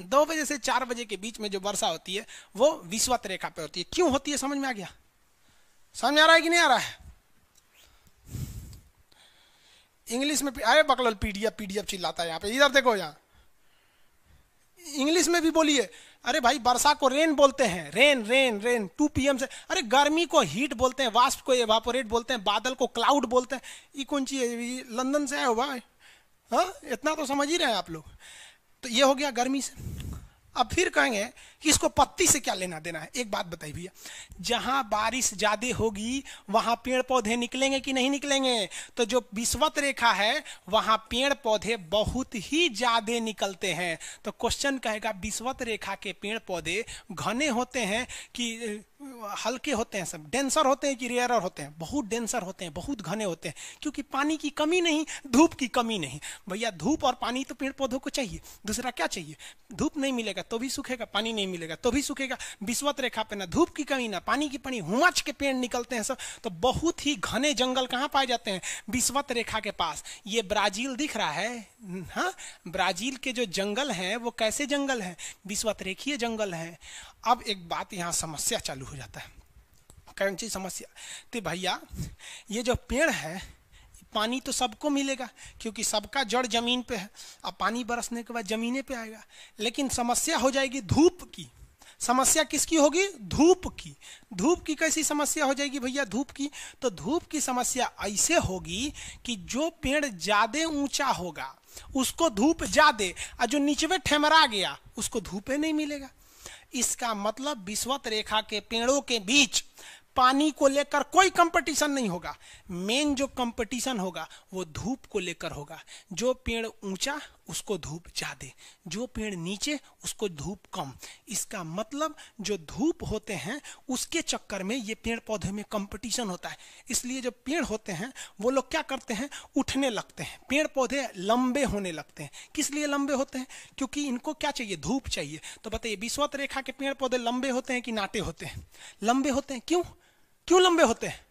दो बजे से चार बजे के बीच में जो वर्षा होती है वो विश्वत रेखा पे होती है क्यों होती है समझ में आ गया समझ आ रहा है कि नहीं आ रहा है इंग्लिश में अरे बकलोल पीडीएफ पीडीएफ चिल्लाता है यहाँ पे इधर देखो यहाँ इंग्लिश में भी बोलिए अरे भाई वर्षा को रेन बोलते हैं rain rain rain two PM से अरे गर्मी को हीट बोलते हैं वास्ट को एवापोरेट बोलते हैं बादल को क्लाउड बोलते हैं ये कौन चीज है लंदन से आए हो भाई हाँ इतना तो समझ ही रहे हैं आप लोग तो ये हो गया गर्मी से अब फिर कहेंगे कि इसको पत्ती से क्या लेना देना है एक बात बताइए भैया जहां बारिश ज्यादा होगी वहां पेड़ पौधे निकलेंगे कि नहीं निकलेंगे तो जो विश्वत रेखा है वहां पेड़ पौधे बहुत ही ज्यादा निकलते हैं तो क्वेश्चन कहेगा विश्वत रेखा के पेड़ पौधे घने होते हैं कि हल्के होते हैं सब डेंसर होते हैं कि रेयरर होते हैं बहुत डेंसर होते हैं बहुत घने होते हैं क्योंकि पानी की कमी नहीं धूप की कमी नहीं भैया धूप और पानी तो पेड़ पौधों को चाहिए दूसरा क्या चाहिए धूप नहीं मिलेगा तो भी सूखेगा पानी नहीं मिलेगा तो भी सूखेगा विश्वत रेखा पे ना धूप की कमी ना पानी की पानी हुमच के पेड़ निकलते हैं सब तो बहुत ही घने जंगल कहाँ पाए जाते हैं विश्वत रेखा के पास ये ब्राजील दिख रहा है हाँ ब्राजील के जो जंगल हैं वो कैसे जंगल हैं विश्वत रेखीय है जंगल हैं अब एक बात यहाँ समस्या चालू हो जाता है कौन सी समस्या तो भैया ये जो पेड़ है पानी तो सबको मिलेगा क्योंकि सबका जड़ जमीन पे है अब पानी बरसने के बाद जमीने पे आएगा लेकिन समस्या हो जाएगी धूप की समस्या किसकी होगी धूप की धूप की कैसी समस्या हो जाएगी भैया धूप की तो धूप की समस्या ऐसे होगी कि जो पेड़ ज्यादा ऊंचा होगा उसको धूप ज्यादा और जो नीचे में ठेमरा गया उसको धूपे नहीं मिलेगा इसका मतलब विश्वत रेखा के पेड़ों के बीच पानी को लेकर कोई कंपटीशन नहीं होगा मेन जो कंपटीशन होगा वो धूप को लेकर होगा जो पेड़ ऊंचा उसको धूप ज्यादा जो पेड़ नीचे उसको धूप कम इसका मतलब जो धूप होते हैं उसके चक्कर में ये पेड़ पौधे में कंपटीशन होता है इसलिए जो पेड़ होते हैं वो लोग क्या करते हैं उठने लगते हैं पेड़ पौधे लंबे होने लगते हैं किस लिए लंबे होते हैं क्योंकि इनको क्या चाहिए धूप चाहिए तो बताइए विश्वत रेखा के पेड़ पौधे लंबे होते हैं कि नाटे होते हैं लंबे होते हैं क्यों क्यों लंबे होते हैं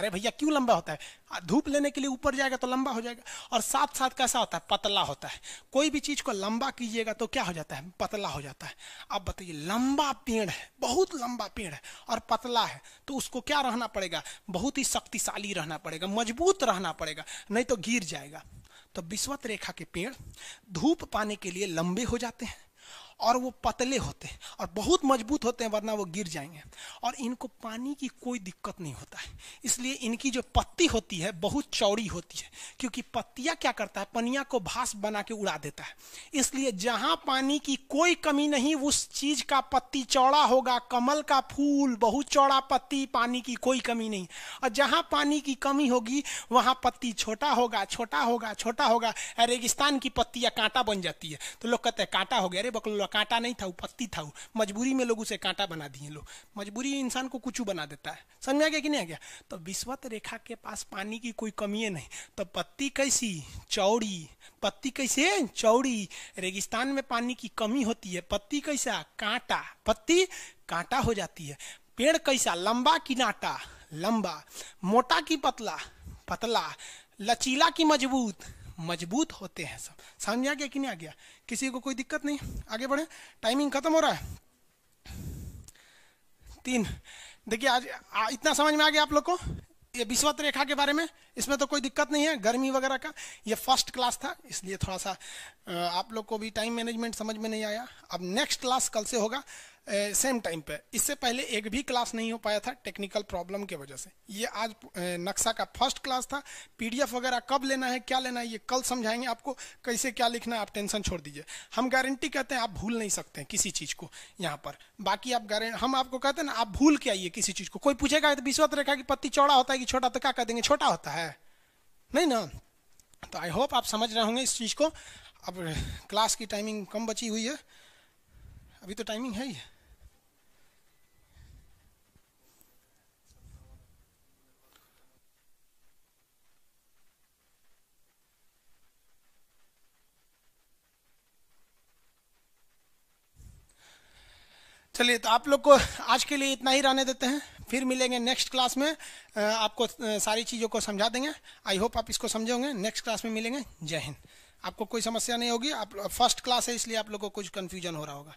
अरे भैया क्यों लंबा होता है धूप लेने के लिए ऊपर जाएगा तो लंबा हो जाएगा और साथ साथ कैसा होता है पतला होता है कोई भी चीज को लंबा कीजिएगा तो क्या हो जाता है पतला हो जाता है अब बताइए लंबा पेड़ है बहुत लंबा पेड़ है और पतला है तो उसको क्या रहना पड़ेगा बहुत ही शक्तिशाली रहना पड़ेगा मजबूत रहना पड़ेगा नहीं तो गिर जाएगा तो विश्वत रेखा के पेड़ धूप पाने के लिए लंबे हो जाते हैं और वो पतले होते हैं और बहुत मजबूत होते हैं वरना वो गिर जाएंगे और इनको पानी की कोई दिक्कत नहीं होता है इसलिए इनकी जो पत्ती होती है बहुत चौड़ी होती है क्योंकि पत्तिया क्या करता है पनिया को भास बना के उड़ा देता है इसलिए जहाँ पानी की कोई कमी नहीं उस चीज का पत्ती चौड़ा होगा कमल का फूल बहुत चौड़ा पत्ती पानी की कोई कमी नहीं और जहाँ पानी की कमी होगी वहाँ पत्ती छोटा होगा छोटा होगा छोटा होगा रेगिस्तान की पत्तियाँ कांटा बन जाती है तो लोग कहते हैं कांटा हो गया अरे बकलो हुआ कांटा नहीं था वो पत्ती था वो मजबूरी में लोग उसे कांटा बना दिए लोग मजबूरी इंसान को कुछ बना देता है समझ में आ गया कि नहीं आ गया तो विश्वत रेखा के पास पानी की कोई कमी है नहीं तो पत्ती कैसी चौड़ी पत्ती कैसे चौड़ी रेगिस्तान में पानी की कमी होती है पत्ती कैसा कांटा पत्ती कांटा हो जाती है पेड़ कैसा लंबा की नाटा लंबा मोटा की पतला पतला लचीला की मजबूत मजबूत होते हैं सब समझ आ गया कि नहीं आ गया किसी को कोई दिक्कत नहीं आगे बढ़े टाइमिंग खत्म हो रहा है तीन देखिए आज आ, इतना समझ में आ गया आप लोग को ये विश्वत रेखा के बारे में इसमें तो कोई दिक्कत नहीं है गर्मी वगैरह का ये फर्स्ट क्लास था इसलिए थोड़ा सा आप लोग को भी टाइम मैनेजमेंट समझ में नहीं आया अब नेक्स्ट क्लास कल से होगा सेम टाइम पे इससे पहले एक भी क्लास नहीं हो पाया था टेक्निकल प्रॉब्लम के वजह से ये आज नक्शा का फर्स्ट क्लास था पीडीएफ वगैरह कब लेना है क्या लेना है ये कल समझाएंगे आपको कैसे क्या लिखना है आप टेंशन छोड़ दीजिए हम गारंटी कहते हैं आप भूल नहीं सकते हैं किसी चीज़ को यहाँ पर बाकी आप गारंटी हम आपको कहते हैं ना आप भूल के आइए किसी चीज़ को कोई पूछेगा तो विश्वत रेखा की पत्ती चौड़ा होता है कि छोटा तो क्या कह देंगे छोटा होता है नहीं ना तो आई होप आप समझ रहे होंगे इस चीज़ को अब क्लास की टाइमिंग कम बची हुई है अभी तो टाइमिंग है ही चलिए तो आप लोग को आज के लिए इतना ही रहने देते हैं फिर मिलेंगे नेक्स्ट क्लास में आपको सारी चीज़ों को समझा देंगे आई होप आप इसको समझोगे नेक्स्ट क्लास में मिलेंगे जय हिंद आपको कोई समस्या नहीं होगी आप फर्स्ट क्लास है इसलिए आप लोग को कुछ कन्फ्यूजन हो रहा होगा